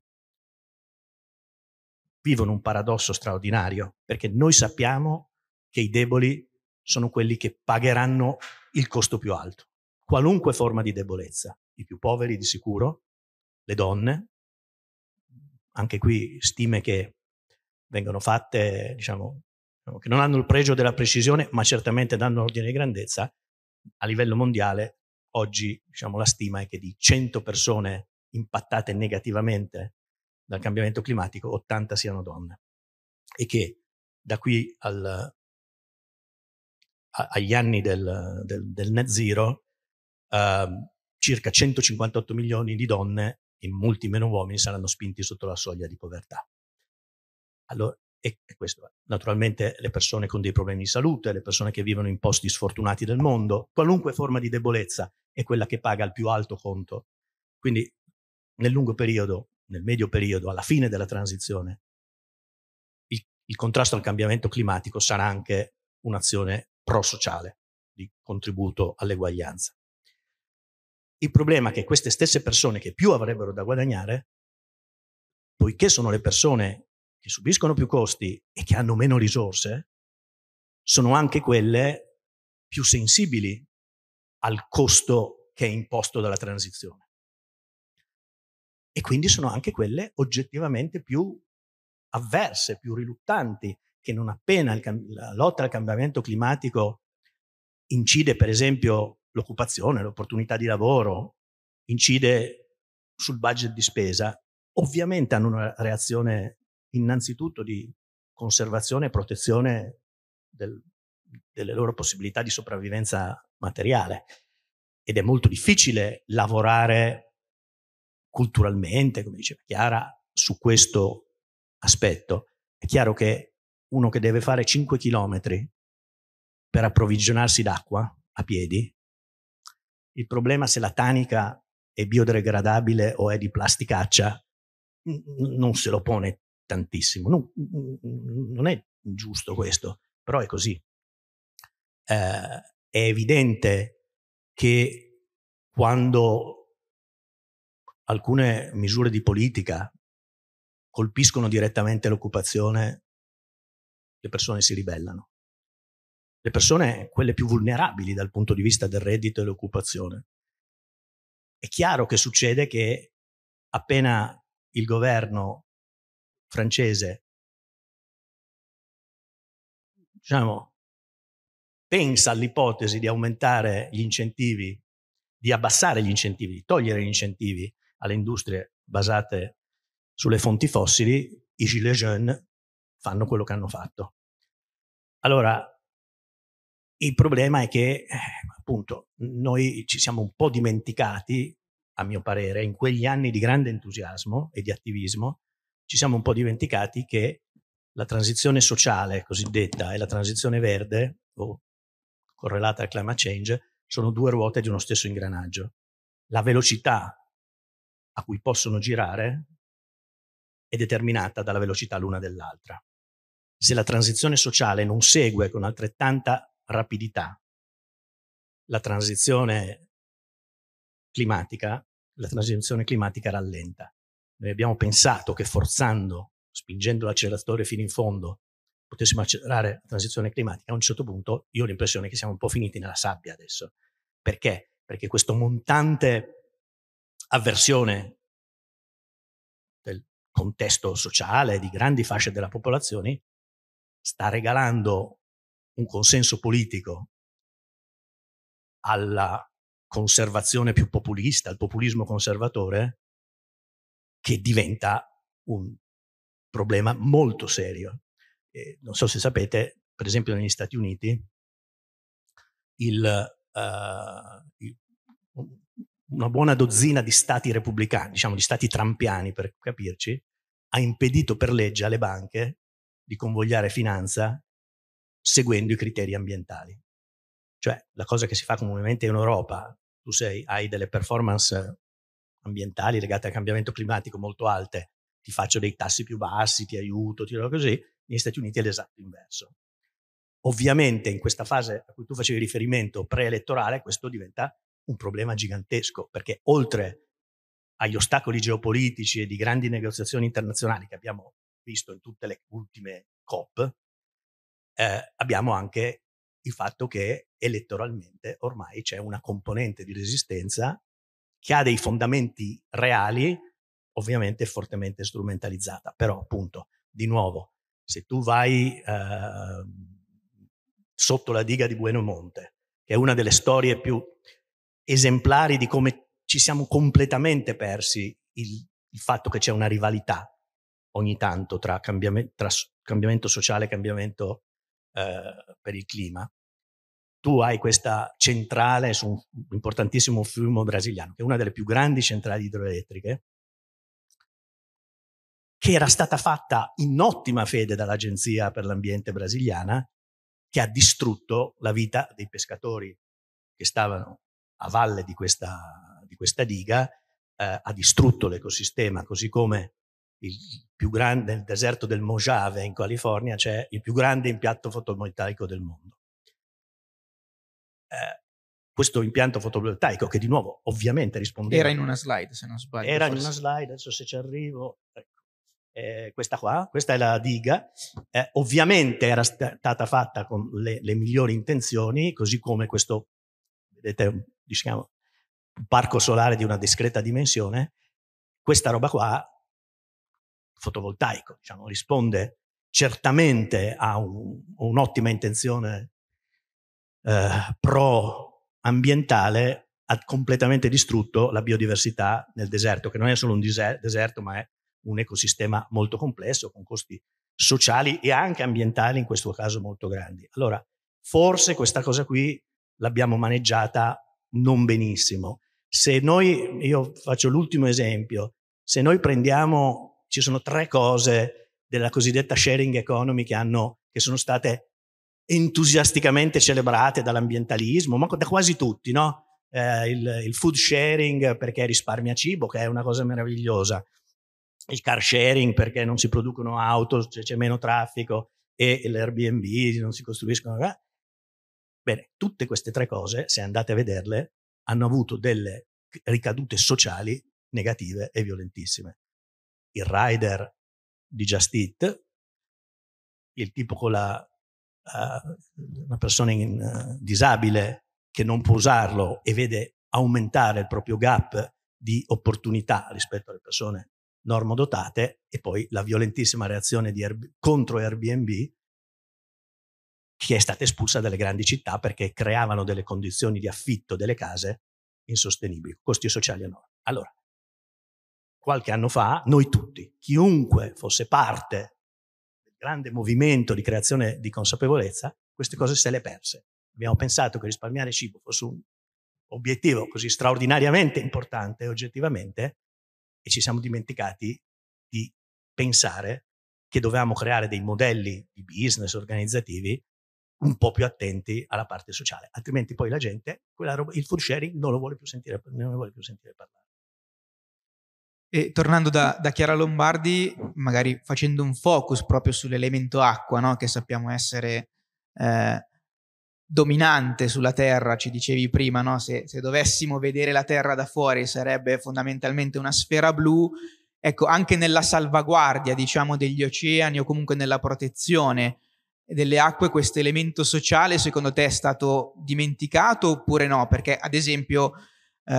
Speaker 3: vivono un paradosso straordinario, perché noi sappiamo che i deboli sono quelli che pagheranno il costo più alto, qualunque forma di debolezza, i più poveri di sicuro, le donne, anche qui stime che vengono fatte, diciamo, diciamo che non hanno il pregio della precisione, ma certamente danno ordine di grandezza, a livello mondiale oggi diciamo, la stima è che di 100 persone impattate negativamente dal cambiamento climatico 80 siano donne e che da qui al, a, agli anni del, del, del net zero eh, circa 158 milioni di donne e molti meno uomini saranno spinti sotto la soglia di povertà. Allora, e questo naturalmente le persone con dei problemi di salute, le persone che vivono in posti sfortunati del mondo, qualunque forma di debolezza è quella che paga il più alto conto. Quindi nel lungo periodo nel medio periodo, alla fine della transizione, il, il contrasto al cambiamento climatico sarà anche un'azione prosociale di contributo all'eguaglianza. Il problema è che queste stesse persone che più avrebbero da guadagnare, poiché sono le persone che subiscono più costi e che hanno meno risorse, sono anche quelle più sensibili al costo che è imposto dalla transizione e quindi sono anche quelle oggettivamente più avverse, più riluttanti, che non appena il, la lotta al cambiamento climatico incide per esempio l'occupazione, l'opportunità di lavoro, incide sul budget di spesa, ovviamente hanno una reazione innanzitutto di conservazione e protezione del, delle loro possibilità di sopravvivenza materiale ed è molto difficile lavorare culturalmente, come diceva Chiara, su questo aspetto. È chiaro che uno che deve fare 5 chilometri per approvvigionarsi d'acqua a piedi, il problema se la tanica è biodegradabile o è di plasticaccia non se lo pone tantissimo. Non, non, è giusto questo, però è così. Eh, è evidente che quando alcune misure di politica colpiscono direttamente l'occupazione, le persone si ribellano. Le persone, quelle più vulnerabili dal punto di vista del reddito e dell'occupazione. È chiaro che succede che appena il governo francese, diciamo, pensa all'ipotesi di aumentare gli incentivi, di abbassare gli incentivi, di togliere gli incentivi alle industrie basate sulle fonti fossili, i gilets jaunes fanno quello che hanno fatto. Allora, il problema è che, eh, appunto, noi ci siamo un po' dimenticati, a mio parere, in quegli anni di grande entusiasmo e di attivismo, ci siamo un po' dimenticati che la transizione sociale cosiddetta e la transizione verde, o correlata al climate change, sono due ruote di uno stesso ingranaggio. La velocità a cui possono girare è determinata dalla velocità l'una dell'altra. Se la transizione sociale non segue con altrettanta rapidità la transizione climatica, la transizione climatica rallenta. Noi abbiamo pensato che forzando, spingendo l'acceleratore fino in fondo, potessimo accelerare la transizione climatica, a un certo punto io ho l'impressione che siamo un po' finiti nella sabbia adesso. Perché? Perché questo montante avversione del contesto sociale di grandi fasce della popolazione, sta regalando un consenso politico alla conservazione più populista, al populismo conservatore, che diventa un problema molto serio. Eh, non so se sapete, per esempio negli Stati Uniti, il, uh, il, una buona dozzina di stati repubblicani, diciamo di stati trampiani per capirci, ha impedito per legge alle banche di convogliare finanza seguendo i criteri ambientali. Cioè la cosa che si fa comunemente in Europa, tu sei, hai delle performance ambientali legate al cambiamento climatico molto alte, ti faccio dei tassi più bassi, ti aiuto, ti do così, negli Stati Uniti è l'esatto inverso. Ovviamente in questa fase a cui tu facevi riferimento preelettorale questo diventa un problema gigantesco, perché oltre agli ostacoli geopolitici e di grandi negoziazioni internazionali che abbiamo visto in tutte le ultime COP, eh, abbiamo anche il fatto che elettoralmente ormai c'è una componente di resistenza che ha dei fondamenti reali, ovviamente fortemente strumentalizzata, però appunto, di nuovo, se tu vai eh, sotto la diga di Buenomonte, che è una delle storie più esemplari di come ci siamo completamente persi il, il fatto che c'è una rivalità ogni tanto tra, cambiamento, tra cambiamento sociale e cambiamento eh, per il clima. Tu hai questa centrale su un importantissimo fiume brasiliano, che è una delle più grandi centrali idroelettriche, che era stata fatta in ottima fede dall'Agenzia per l'Ambiente brasiliana, che ha distrutto la vita dei pescatori che stavano a valle di questa, di questa diga eh, ha distrutto l'ecosistema, così come il più grande, nel deserto del Mojave in California c'è il più grande impianto fotovoltaico del mondo. Eh, questo impianto fotovoltaico che di nuovo ovviamente rispondeva... Era in
Speaker 1: una slide se non sbaglio.
Speaker 3: Era forse. in una slide, adesso se ci arrivo... Ecco. Eh, questa qua, questa è la diga, eh, ovviamente era stata fatta con le, le migliori intenzioni, così come questo, vedete diciamo, parco solare di una discreta dimensione, questa roba qua, fotovoltaico, diciamo, risponde certamente a un, un'ottima intenzione eh, pro ambientale, ha completamente distrutto la biodiversità nel deserto, che non è solo un deserto, ma è un ecosistema molto complesso, con costi sociali e anche ambientali, in questo caso molto grandi. Allora, forse questa cosa qui l'abbiamo maneggiata non benissimo. Se noi, io faccio l'ultimo esempio, se noi prendiamo, ci sono tre cose della cosiddetta sharing economy che, hanno, che sono state entusiasticamente celebrate dall'ambientalismo, ma da quasi tutti, no? Eh, il, il food sharing perché risparmia cibo, che è una cosa meravigliosa, il car sharing perché non si producono auto, cioè c'è meno traffico, e l'Airbnb non si costruiscono. Eh? Bene, tutte queste tre cose, se andate a vederle, hanno avuto delle ricadute sociali negative e violentissime. Il rider di Just Eat, il tipo con la uh, una persona in, uh, disabile che non può usarlo e vede aumentare il proprio gap di opportunità rispetto alle persone normodotate e poi la violentissima reazione Air- contro Airbnb che è stata espulsa dalle grandi città perché creavano delle condizioni di affitto delle case insostenibili, costi sociali enormi. Allora, qualche anno fa, noi tutti, chiunque fosse parte del grande movimento di creazione di consapevolezza, queste cose se le perse. Abbiamo pensato che risparmiare cibo fosse un obiettivo così straordinariamente importante oggettivamente e ci siamo dimenticati di pensare che dovevamo creare dei modelli di business organizzativi un po' più attenti alla parte sociale, altrimenti poi la gente, roba, il food sharing non lo vuole più sentire, non vuole più sentire parlare.
Speaker 1: E tornando da, da, Chiara Lombardi, magari facendo un focus proprio sull'elemento acqua, no? che sappiamo essere eh, dominante sulla Terra, ci dicevi prima, no? se, se, dovessimo vedere la Terra da fuori sarebbe fondamentalmente una sfera blu, ecco, anche nella salvaguardia, diciamo, degli oceani o comunque nella protezione delle acque questo elemento sociale secondo te è stato dimenticato oppure no? Perché ad esempio, eh,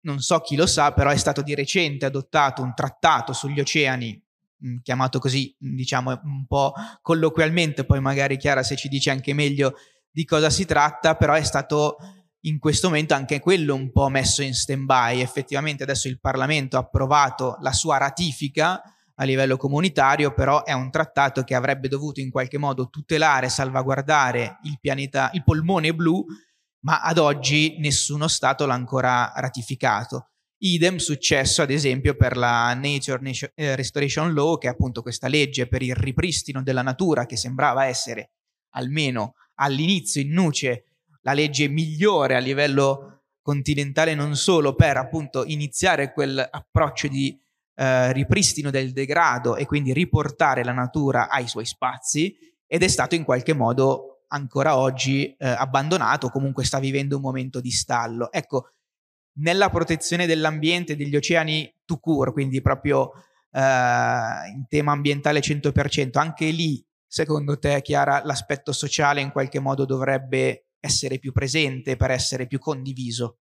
Speaker 1: non so chi lo sa, però è stato di recente adottato un trattato sugli oceani, mh, mm, chiamato così, mm, diciamo un po' colloquialmente, poi magari Chiara se ci dice anche meglio di cosa si tratta, però è stato in questo momento anche quello un po' messo in stand-by. Effettivamente adesso il Parlamento ha approvato la sua ratifica a livello comunitario, però è un trattato che avrebbe dovuto in qualche modo tutelare, salvaguardare il pianeta, il polmone blu, ma ad oggi nessuno Stato l'ha ancora ratificato. Idem successo ad esempio per la Nature eh, Restoration Law, che è appunto questa legge per il ripristino della natura che sembrava essere almeno all'inizio in nuce la legge migliore a livello continentale non solo per appunto iniziare quell'approccio di eh, ripristino del degrado e quindi riportare la natura ai suoi spazi ed è stato in qualche modo ancora oggi eh, abbandonato, comunque sta vivendo un momento di stallo. Ecco, nella protezione dell'ambiente, degli oceani to cure, quindi proprio eh, in tema ambientale 100%, anche lì, secondo te Chiara, l'aspetto sociale in qualche modo dovrebbe essere più presente per essere più condiviso?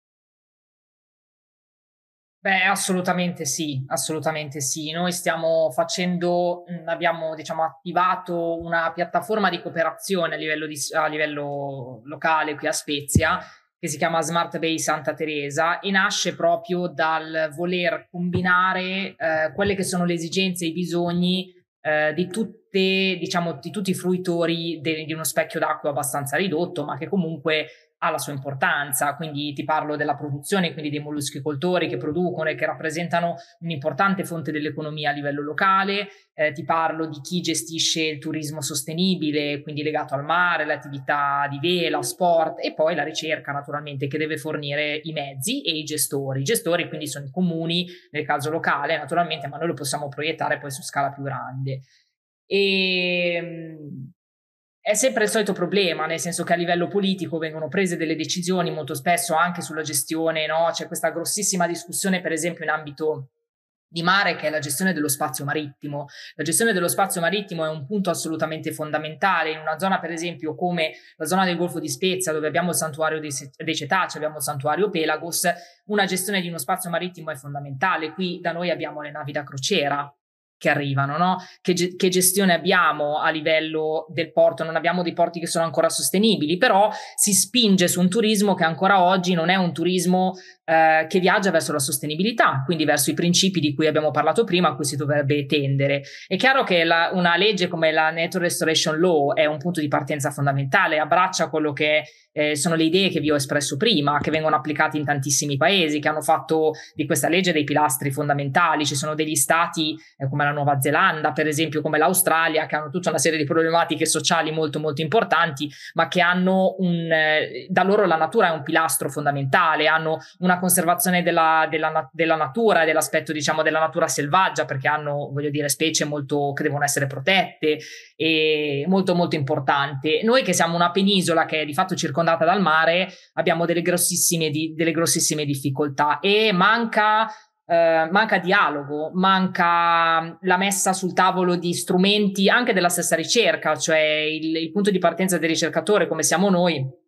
Speaker 2: Beh, assolutamente sì, assolutamente sì. Noi stiamo facendo, mhmm, abbiamo diciamo, attivato una piattaforma di cooperazione a livello, di, a livello locale qui a Spezia che si chiama Smart Bay Santa Teresa e nasce proprio dal voler combinare eh, quelle che sono le esigenze e i bisogni eh, di, tutte, diciamo, di tutti i fruitori de, di uno specchio d'acqua abbastanza ridotto, ma che comunque ha la sua importanza, quindi ti parlo della produzione, quindi dei molluschicoltori che producono e che rappresentano un'importante fonte dell'economia a livello locale, eh, ti parlo di chi gestisce il turismo sostenibile, quindi legato al mare, le di vela, sport e poi la ricerca naturalmente che deve fornire i mezzi e i gestori. I gestori quindi sono i comuni nel caso locale naturalmente, ma noi lo possiamo proiettare poi su scala più grande. E ehm, è sempre il solito problema, nel senso che a livello politico vengono prese delle decisioni molto spesso anche sulla gestione, no? c'è questa grossissima discussione per esempio in ambito di mare che è la gestione dello spazio marittimo. La gestione dello spazio marittimo è un punto assolutamente fondamentale in una zona per esempio come la zona del Golfo di Spezia dove abbiamo il santuario dei, dei cetacei, abbiamo il santuario Pelagos, una gestione di uno spazio marittimo è fondamentale. Qui da noi abbiamo le navi da crociera, che arrivano, no? che, ge- che, gestione abbiamo a livello del porto, non abbiamo dei porti che sono ancora sostenibili, però si spinge su un turismo che ancora oggi non è un turismo eh, che viaggia verso la sostenibilità, quindi verso i principi di cui abbiamo parlato prima, a cui si dovrebbe tendere. È chiaro che la, una legge come la Natural Restoration Law è un punto di partenza fondamentale, abbraccia quello che eh, sono le idee che vi ho espresso prima, che vengono applicate in tantissimi paesi, che hanno fatto di questa legge dei pilastri fondamentali, ci sono degli stati eh, come la Nuova Zelanda, per esempio, come l'Australia, che hanno tutta una serie di problematiche sociali molto molto importanti, ma che hanno un eh, da loro la natura è un pilastro fondamentale, hanno una conservazione della, della, della natura, dell'aspetto, diciamo, della natura selvaggia, perché hanno, voglio dire, specie molto che devono essere protette e molto molto importante. Noi che siamo una penisola che è di fatto circondata dal mare, abbiamo delle grossissime, di, delle grossissime difficoltà e manca eh, manca dialogo, manca mm, la messa sul tavolo di strumenti anche della stessa ricerca, cioè il, il punto di partenza del ricercatore come siamo noi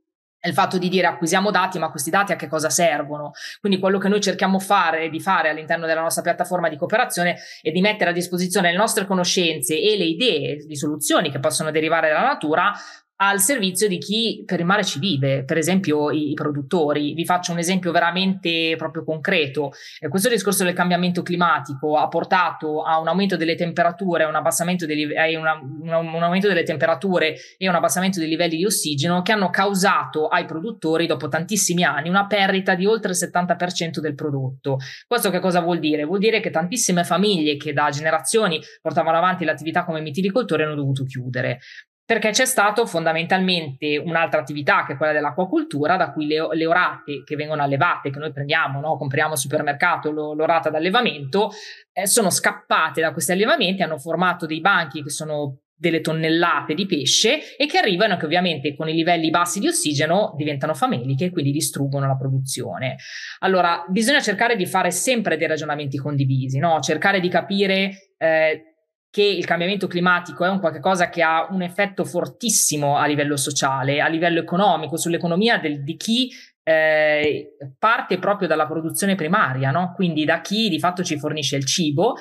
Speaker 2: è il fatto di dire acquisiamo dati, ma questi dati a che cosa servono? Quindi quello che noi cerchiamo fare, di fare all'interno della nostra piattaforma di cooperazione è di mettere a disposizione le nostre conoscenze e le idee di soluzioni che possono derivare dalla natura al servizio di chi per il mare ci vive, per esempio i, produttori. Vi faccio un esempio veramente proprio concreto. Eh, questo discorso del cambiamento climatico ha portato a un aumento delle temperature, un abbassamento dei, eh, una, un aumento delle temperature e un abbassamento dei livelli di ossigeno che hanno causato ai produttori dopo tantissimi anni una perdita di oltre il 70% del prodotto. Questo che cosa vuol dire? Vuol dire che tantissime famiglie che da generazioni portavano avanti l'attività come mitilicoltori hanno dovuto chiudere perché c'è stato fondamentalmente un'altra attività che è quella dell'acquacultura, da cui le, le orate che vengono allevate, che noi prendiamo, no? compriamo al supermercato lo, l'orata d'allevamento, eh, sono scappate da questi allevamenti, hanno formato dei banchi che sono delle tonnellate di pesce e che arrivano che ovviamente con i livelli bassi di ossigeno diventano fameliche e quindi distruggono la produzione. Allora bisogna cercare di fare sempre dei ragionamenti condivisi, no? cercare di capire eh, che il cambiamento climatico è un qualcosa che ha un effetto fortissimo a livello sociale, a livello economico, sull'economia del, di chi eh, parte proprio dalla produzione primaria, no? quindi da chi di fatto ci fornisce il cibo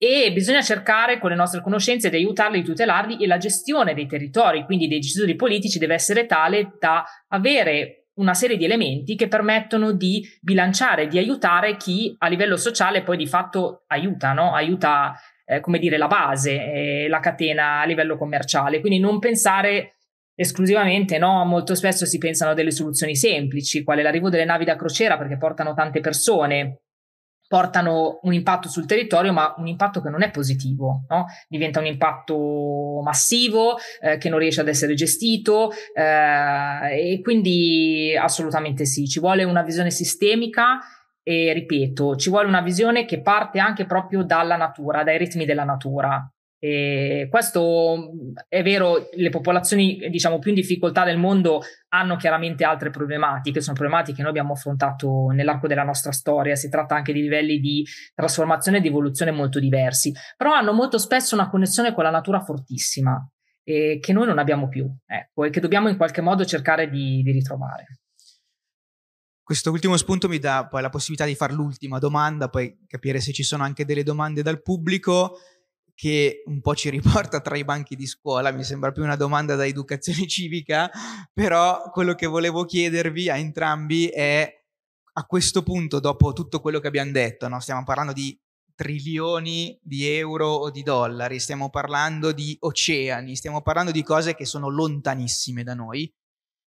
Speaker 2: e bisogna cercare con le nostre conoscenze di aiutarli, di tutelarli e la gestione dei territori, quindi dei decisori politici, deve essere tale da avere una serie di elementi che permettono di bilanciare, di aiutare chi a livello sociale poi di fatto aiuta, no? aiuta eh, come dire, la base, eh, la catena a livello commerciale. Quindi non pensare esclusivamente, no? Molto spesso si pensano a delle soluzioni semplici, quale l'arrivo delle navi da crociera perché portano tante persone, portano un impatto sul territorio, ma un impatto che non è positivo, no? diventa un impatto massivo eh, che non riesce ad essere gestito eh, e quindi assolutamente sì, ci vuole una visione sistemica e ripeto, ci vuole una visione che parte anche proprio dalla natura, dai ritmi della natura. E questo è vero, le popolazioni diciamo più in difficoltà del mondo hanno chiaramente altre problematiche, sono problematiche che noi abbiamo affrontato nell'arco della nostra storia, si tratta anche di livelli di trasformazione e di evoluzione molto diversi, però hanno molto spesso una connessione con la natura fortissima eh, che noi non abbiamo più, ecco, e che dobbiamo in qualche modo cercare di, di ritrovare. Questo ultimo spunto mi dà poi la possibilità di fare l'ultima domanda,
Speaker 1: poi capire se ci sono anche delle domande dal pubblico che un po' ci riporta tra i banchi di scuola, mi sembra più una domanda da educazione civica, però quello che volevo chiedervi a entrambi è a questo punto, dopo tutto quello che abbiamo detto, no? stiamo parlando di trilioni di euro o di dollari, stiamo parlando di oceani, stiamo parlando di cose che sono lontanissime da noi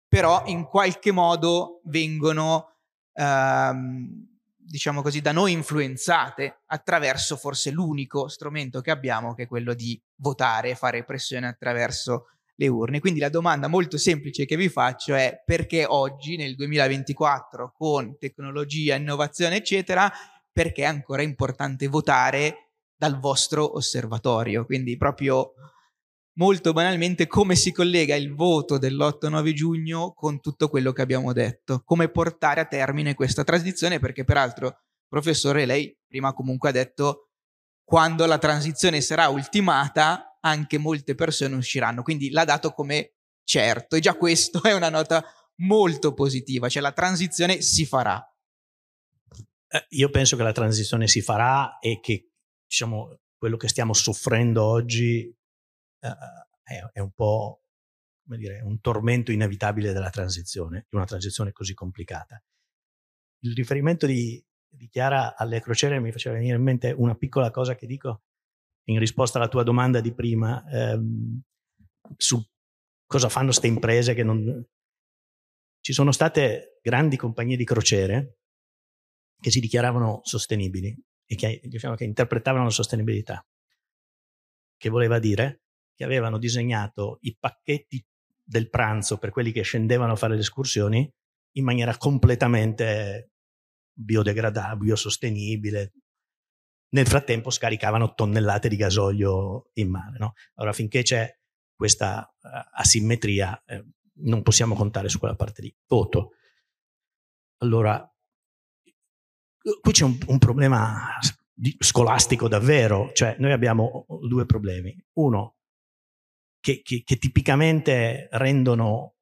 Speaker 1: però in qualche modo vengono, ehm, diciamo così, da noi influenzate attraverso forse l'unico strumento che abbiamo, che è quello di votare e fare pressione attraverso le urne. Quindi la domanda molto semplice che vi faccio è perché oggi, nel 2024, con tecnologia, innovazione, eccetera, perché è ancora importante votare dal vostro osservatorio? Quindi proprio molto banalmente come si collega il voto dell'8-9 giugno con tutto quello che abbiamo detto, come portare a termine questa transizione, perché peraltro, professore, lei prima comunque ha detto quando la transizione sarà ultimata anche molte persone usciranno, quindi l'ha dato come certo e già questo è una nota molto positiva, cioè la transizione si farà.
Speaker 3: Eh, io penso che la transizione si farà e che diciamo, quello che stiamo soffrendo oggi eh, eh è un po' come dire, un tormento inevitabile della transizione, di una transizione così complicata. Il riferimento di, di Chiara alle crociere mi faceva venire in mente una piccola cosa che dico in risposta alla tua domanda di prima ehm, su cosa fanno queste imprese che non... Ci sono state grandi compagnie di crociere che si dichiaravano sostenibili e che, diciamo, che interpretavano la sostenibilità, che voleva dire che avevano disegnato i pacchetti del pranzo per quelli che scendevano a fare le escursioni in maniera completamente biodegradabile, sostenibile. Nel frattempo scaricavano tonnellate di gasolio in mare. No? Allora, finché c'è questa eh, asimmetria, eh, non possiamo contare su quella parte lì. Voto. Allora, qui c'è un, un problema scolastico davvero, cioè noi abbiamo due problemi. Uno, che, che, che tipicamente rendono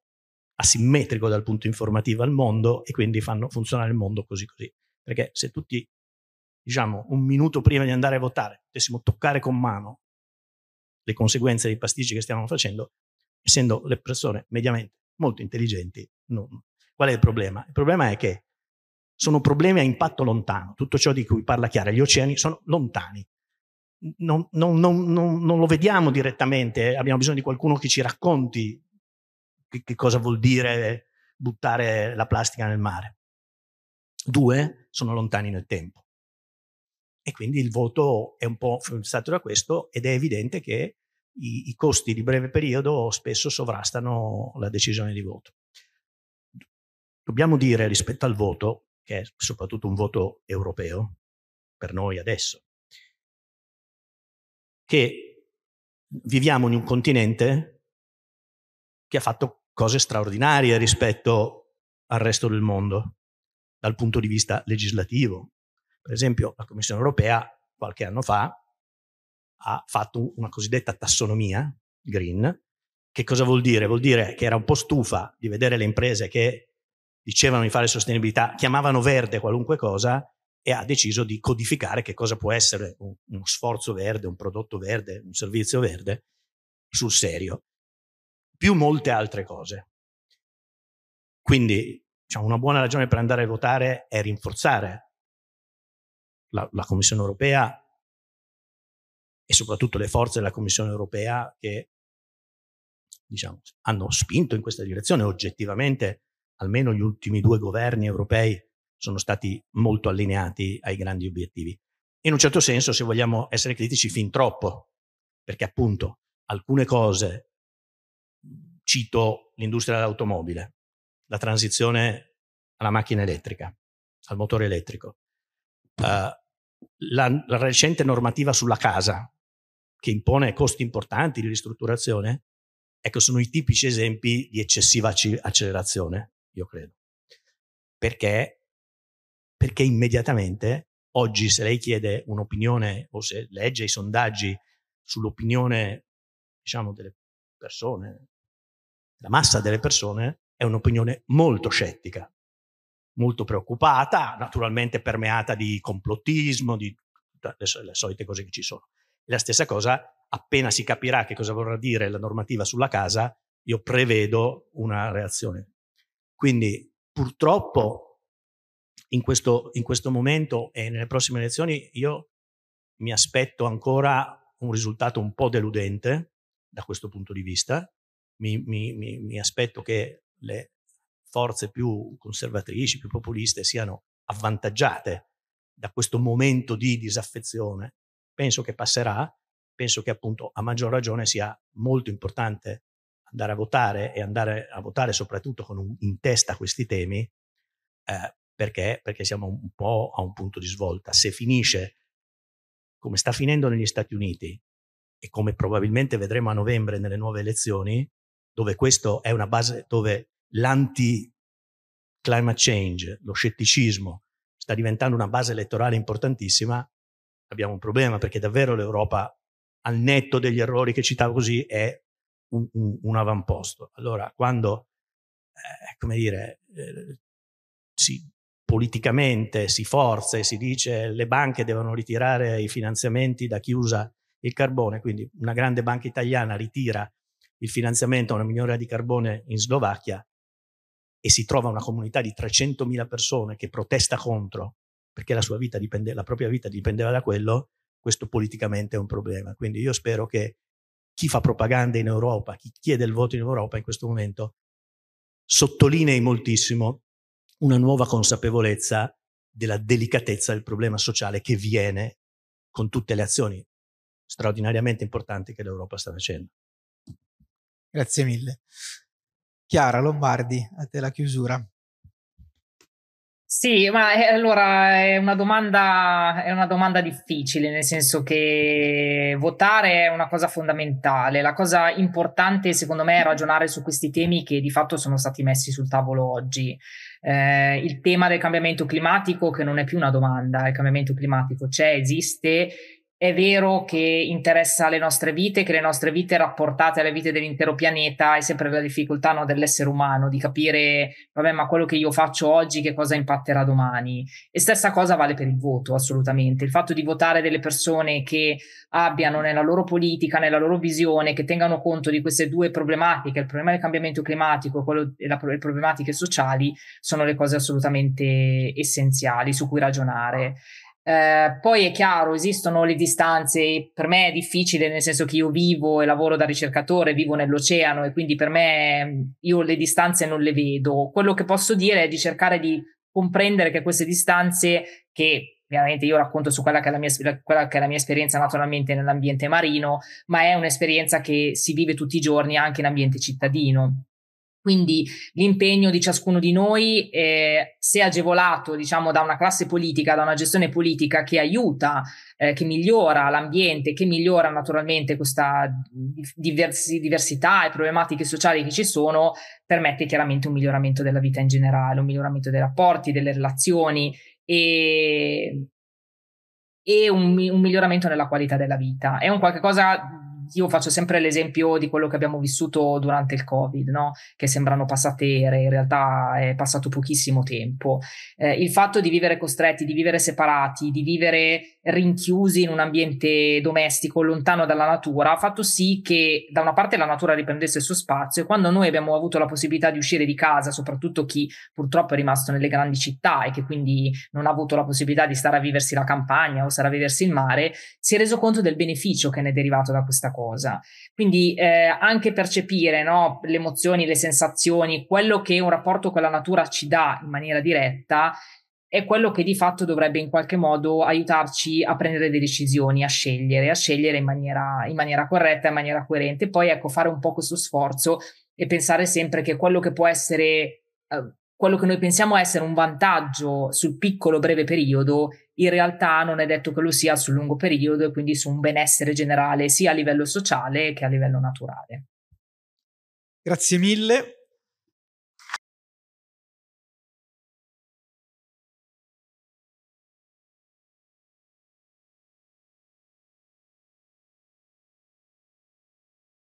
Speaker 3: asimmetrico dal punto informativo al mondo e quindi fanno funzionare il mondo così così. Perché se tutti, diciamo, un minuto prima di andare a votare potessimo toccare con mano le conseguenze dei pasticci che stiamo facendo, essendo le persone mediamente molto intelligenti, non. qual è il problema? Il problema è che sono problemi a impatto lontano, tutto ciò di cui parla Chiara, gli oceani sono lontani, non, non, non, non, lo vediamo direttamente, eh. abbiamo bisogno di qualcuno che ci racconti che, che cosa vuol dire buttare la plastica nel mare. Due, sono lontani nel tempo. E quindi il voto è un po' influenzato da questo ed è evidente che i, i, costi di breve periodo spesso sovrastano la decisione di voto. Dobbiamo dire rispetto al voto, che è soprattutto un voto europeo, per noi adesso, che viviamo in un continente che ha fatto cose straordinarie rispetto al resto del mondo dal punto di vista legislativo. Per esempio, la Commissione europea qualche anno fa ha fatto una cosiddetta tassonomia green. Che cosa vuol dire? Vuol dire che era un po' stufa di vedere le imprese che dicevano di fare sostenibilità, chiamavano verde qualunque cosa e ha deciso di codificare che cosa può essere un, uno sforzo verde, un prodotto verde, un servizio verde sul serio, più molte altre cose. Quindi diciamo, una buona ragione per andare a votare è rinforzare la, la Commissione europea e soprattutto le forze della Commissione europea che diciamo, hanno spinto in questa direzione oggettivamente almeno gli ultimi due governi europei sono stati molto allineati ai grandi obiettivi. In un certo senso, se vogliamo essere critici, fin troppo, perché appunto alcune cose, cito l'industria dell'automobile, la transizione alla macchina elettrica, al motore elettrico, uh, la, la recente normativa sulla casa, che impone costi importanti di ristrutturazione, ecco, sono i tipici esempi di eccessiva accelerazione, io credo. Perché perché immediatamente oggi se lei chiede un'opinione o se legge i sondaggi sull'opinione, diciamo, delle persone, la massa delle persone, è un'opinione molto scettica, molto preoccupata, naturalmente permeata di complottismo, di le solite cose che ci sono. La stessa cosa, appena si capirà che cosa vorrà dire la normativa sulla casa, io prevedo una reazione. Quindi purtroppo in questo, in questo momento e nelle prossime elezioni io mi aspetto ancora un risultato un po' deludente da questo punto di vista. Mi, mi, mi, mi aspetto che le forze più conservatrici, più populiste siano avvantaggiate da questo momento di disaffezione. Penso che passerà, penso che appunto a maggior ragione sia molto importante andare a votare e andare a votare soprattutto con un, in testa questi temi eh, perché? Perché siamo un po' a un punto di svolta. Se finisce come sta finendo negli Stati Uniti e come probabilmente vedremo a novembre nelle nuove elezioni, dove questo è una base dove l'anti-climate change, lo scetticismo sta diventando una base elettorale importantissima, abbiamo un problema perché davvero l'Europa, al netto degli errori che citavo così, è un, un, un avamposto. Allora, quando, eh, come dire, eh, si politicamente si forza e si dice le banche devono ritirare i finanziamenti da chi usa il carbone, quindi una grande banca italiana ritira il finanziamento a una miniera di carbone in Slovacchia e si trova una comunità di 300.000 persone che protesta contro perché la, sua vita dipende, la propria vita dipendeva da quello, questo politicamente è un problema. Quindi io spero che chi fa propaganda in Europa, chi chiede il voto in Europa in questo momento, sottolinei moltissimo una nuova consapevolezza della delicatezza del problema sociale che viene con tutte le azioni straordinariamente importanti che l'Europa sta facendo.
Speaker 1: Grazie mille. Chiara Lombardi, a te la chiusura.
Speaker 2: Sì, ma è, eh, allora è una, domanda, è una domanda difficile, nel senso che votare è una cosa fondamentale. La cosa importante, secondo me, è ragionare su questi temi che di fatto sono stati messi sul tavolo oggi. Eh, il tema del cambiamento climatico che non è più una domanda, il cambiamento climatico c'è, esiste è vero che interessa le nostre vite, che le nostre vite rapportate alle vite dell'intero pianeta è sempre la difficoltà no, dell'essere umano di capire, vabbè, ma quello che io faccio oggi che cosa impatterà domani. E stessa cosa vale per il voto, assolutamente. Il fatto di votare delle persone che abbiano nella loro politica, nella loro visione, che tengano conto di queste due problematiche, il problema del cambiamento climatico quello, e la, le problematiche sociali, sono le cose assolutamente essenziali su cui ragionare. Eh, poi è chiaro, esistono le distanze, per me è difficile nel senso che io vivo e lavoro da ricercatore, vivo nell'oceano e quindi per me io le distanze non le vedo. Quello che posso dire è di cercare di comprendere che queste distanze che ovviamente io racconto su quella che, mia, quella che è la mia, esperienza naturalmente nell'ambiente marino, ma è un'esperienza che si vive tutti i giorni anche in ambiente cittadino. Quindi l'impegno di ciascuno di noi, eh, se agevolato diciamo, da una classe politica, da una gestione politica che aiuta, eh, che migliora l'ambiente, che migliora naturalmente questa diversi, diversità e problematiche sociali che ci sono, permette chiaramente un miglioramento della vita in generale, un miglioramento dei rapporti, delle relazioni e, e un, un miglioramento nella qualità della vita. È un qualcosa io faccio sempre l'esempio di quello che abbiamo vissuto durante il Covid, no? che sembrano passate ere, in realtà è passato pochissimo tempo. Eh, il fatto di vivere costretti, di vivere separati, di vivere rinchiusi in un ambiente domestico, lontano dalla natura, ha fatto sì che da una parte la natura riprendesse il suo spazio e quando noi abbiamo avuto la possibilità di uscire di casa, soprattutto chi purtroppo è rimasto nelle grandi città e che quindi non ha avuto la possibilità di stare a viversi la campagna o stare a viversi il mare, si è reso conto del beneficio che ne è derivato da questa cosa. Quindi eh, anche percepire no, le emozioni, le sensazioni, quello che un rapporto con la natura ci dà in maniera diretta, è quello che di fatto dovrebbe in qualche modo aiutarci a prendere delle decisioni, a scegliere, a scegliere in maniera, in maniera corretta, in maniera coerente. Poi ecco, fare un po' questo sforzo e pensare sempre che quello che può essere, eh, quello che noi pensiamo essere un vantaggio sul piccolo breve periodo, in realtà non è detto che lo sia sul lungo periodo e quindi su un benessere generale sia a livello sociale che a livello naturale.
Speaker 1: Grazie mille,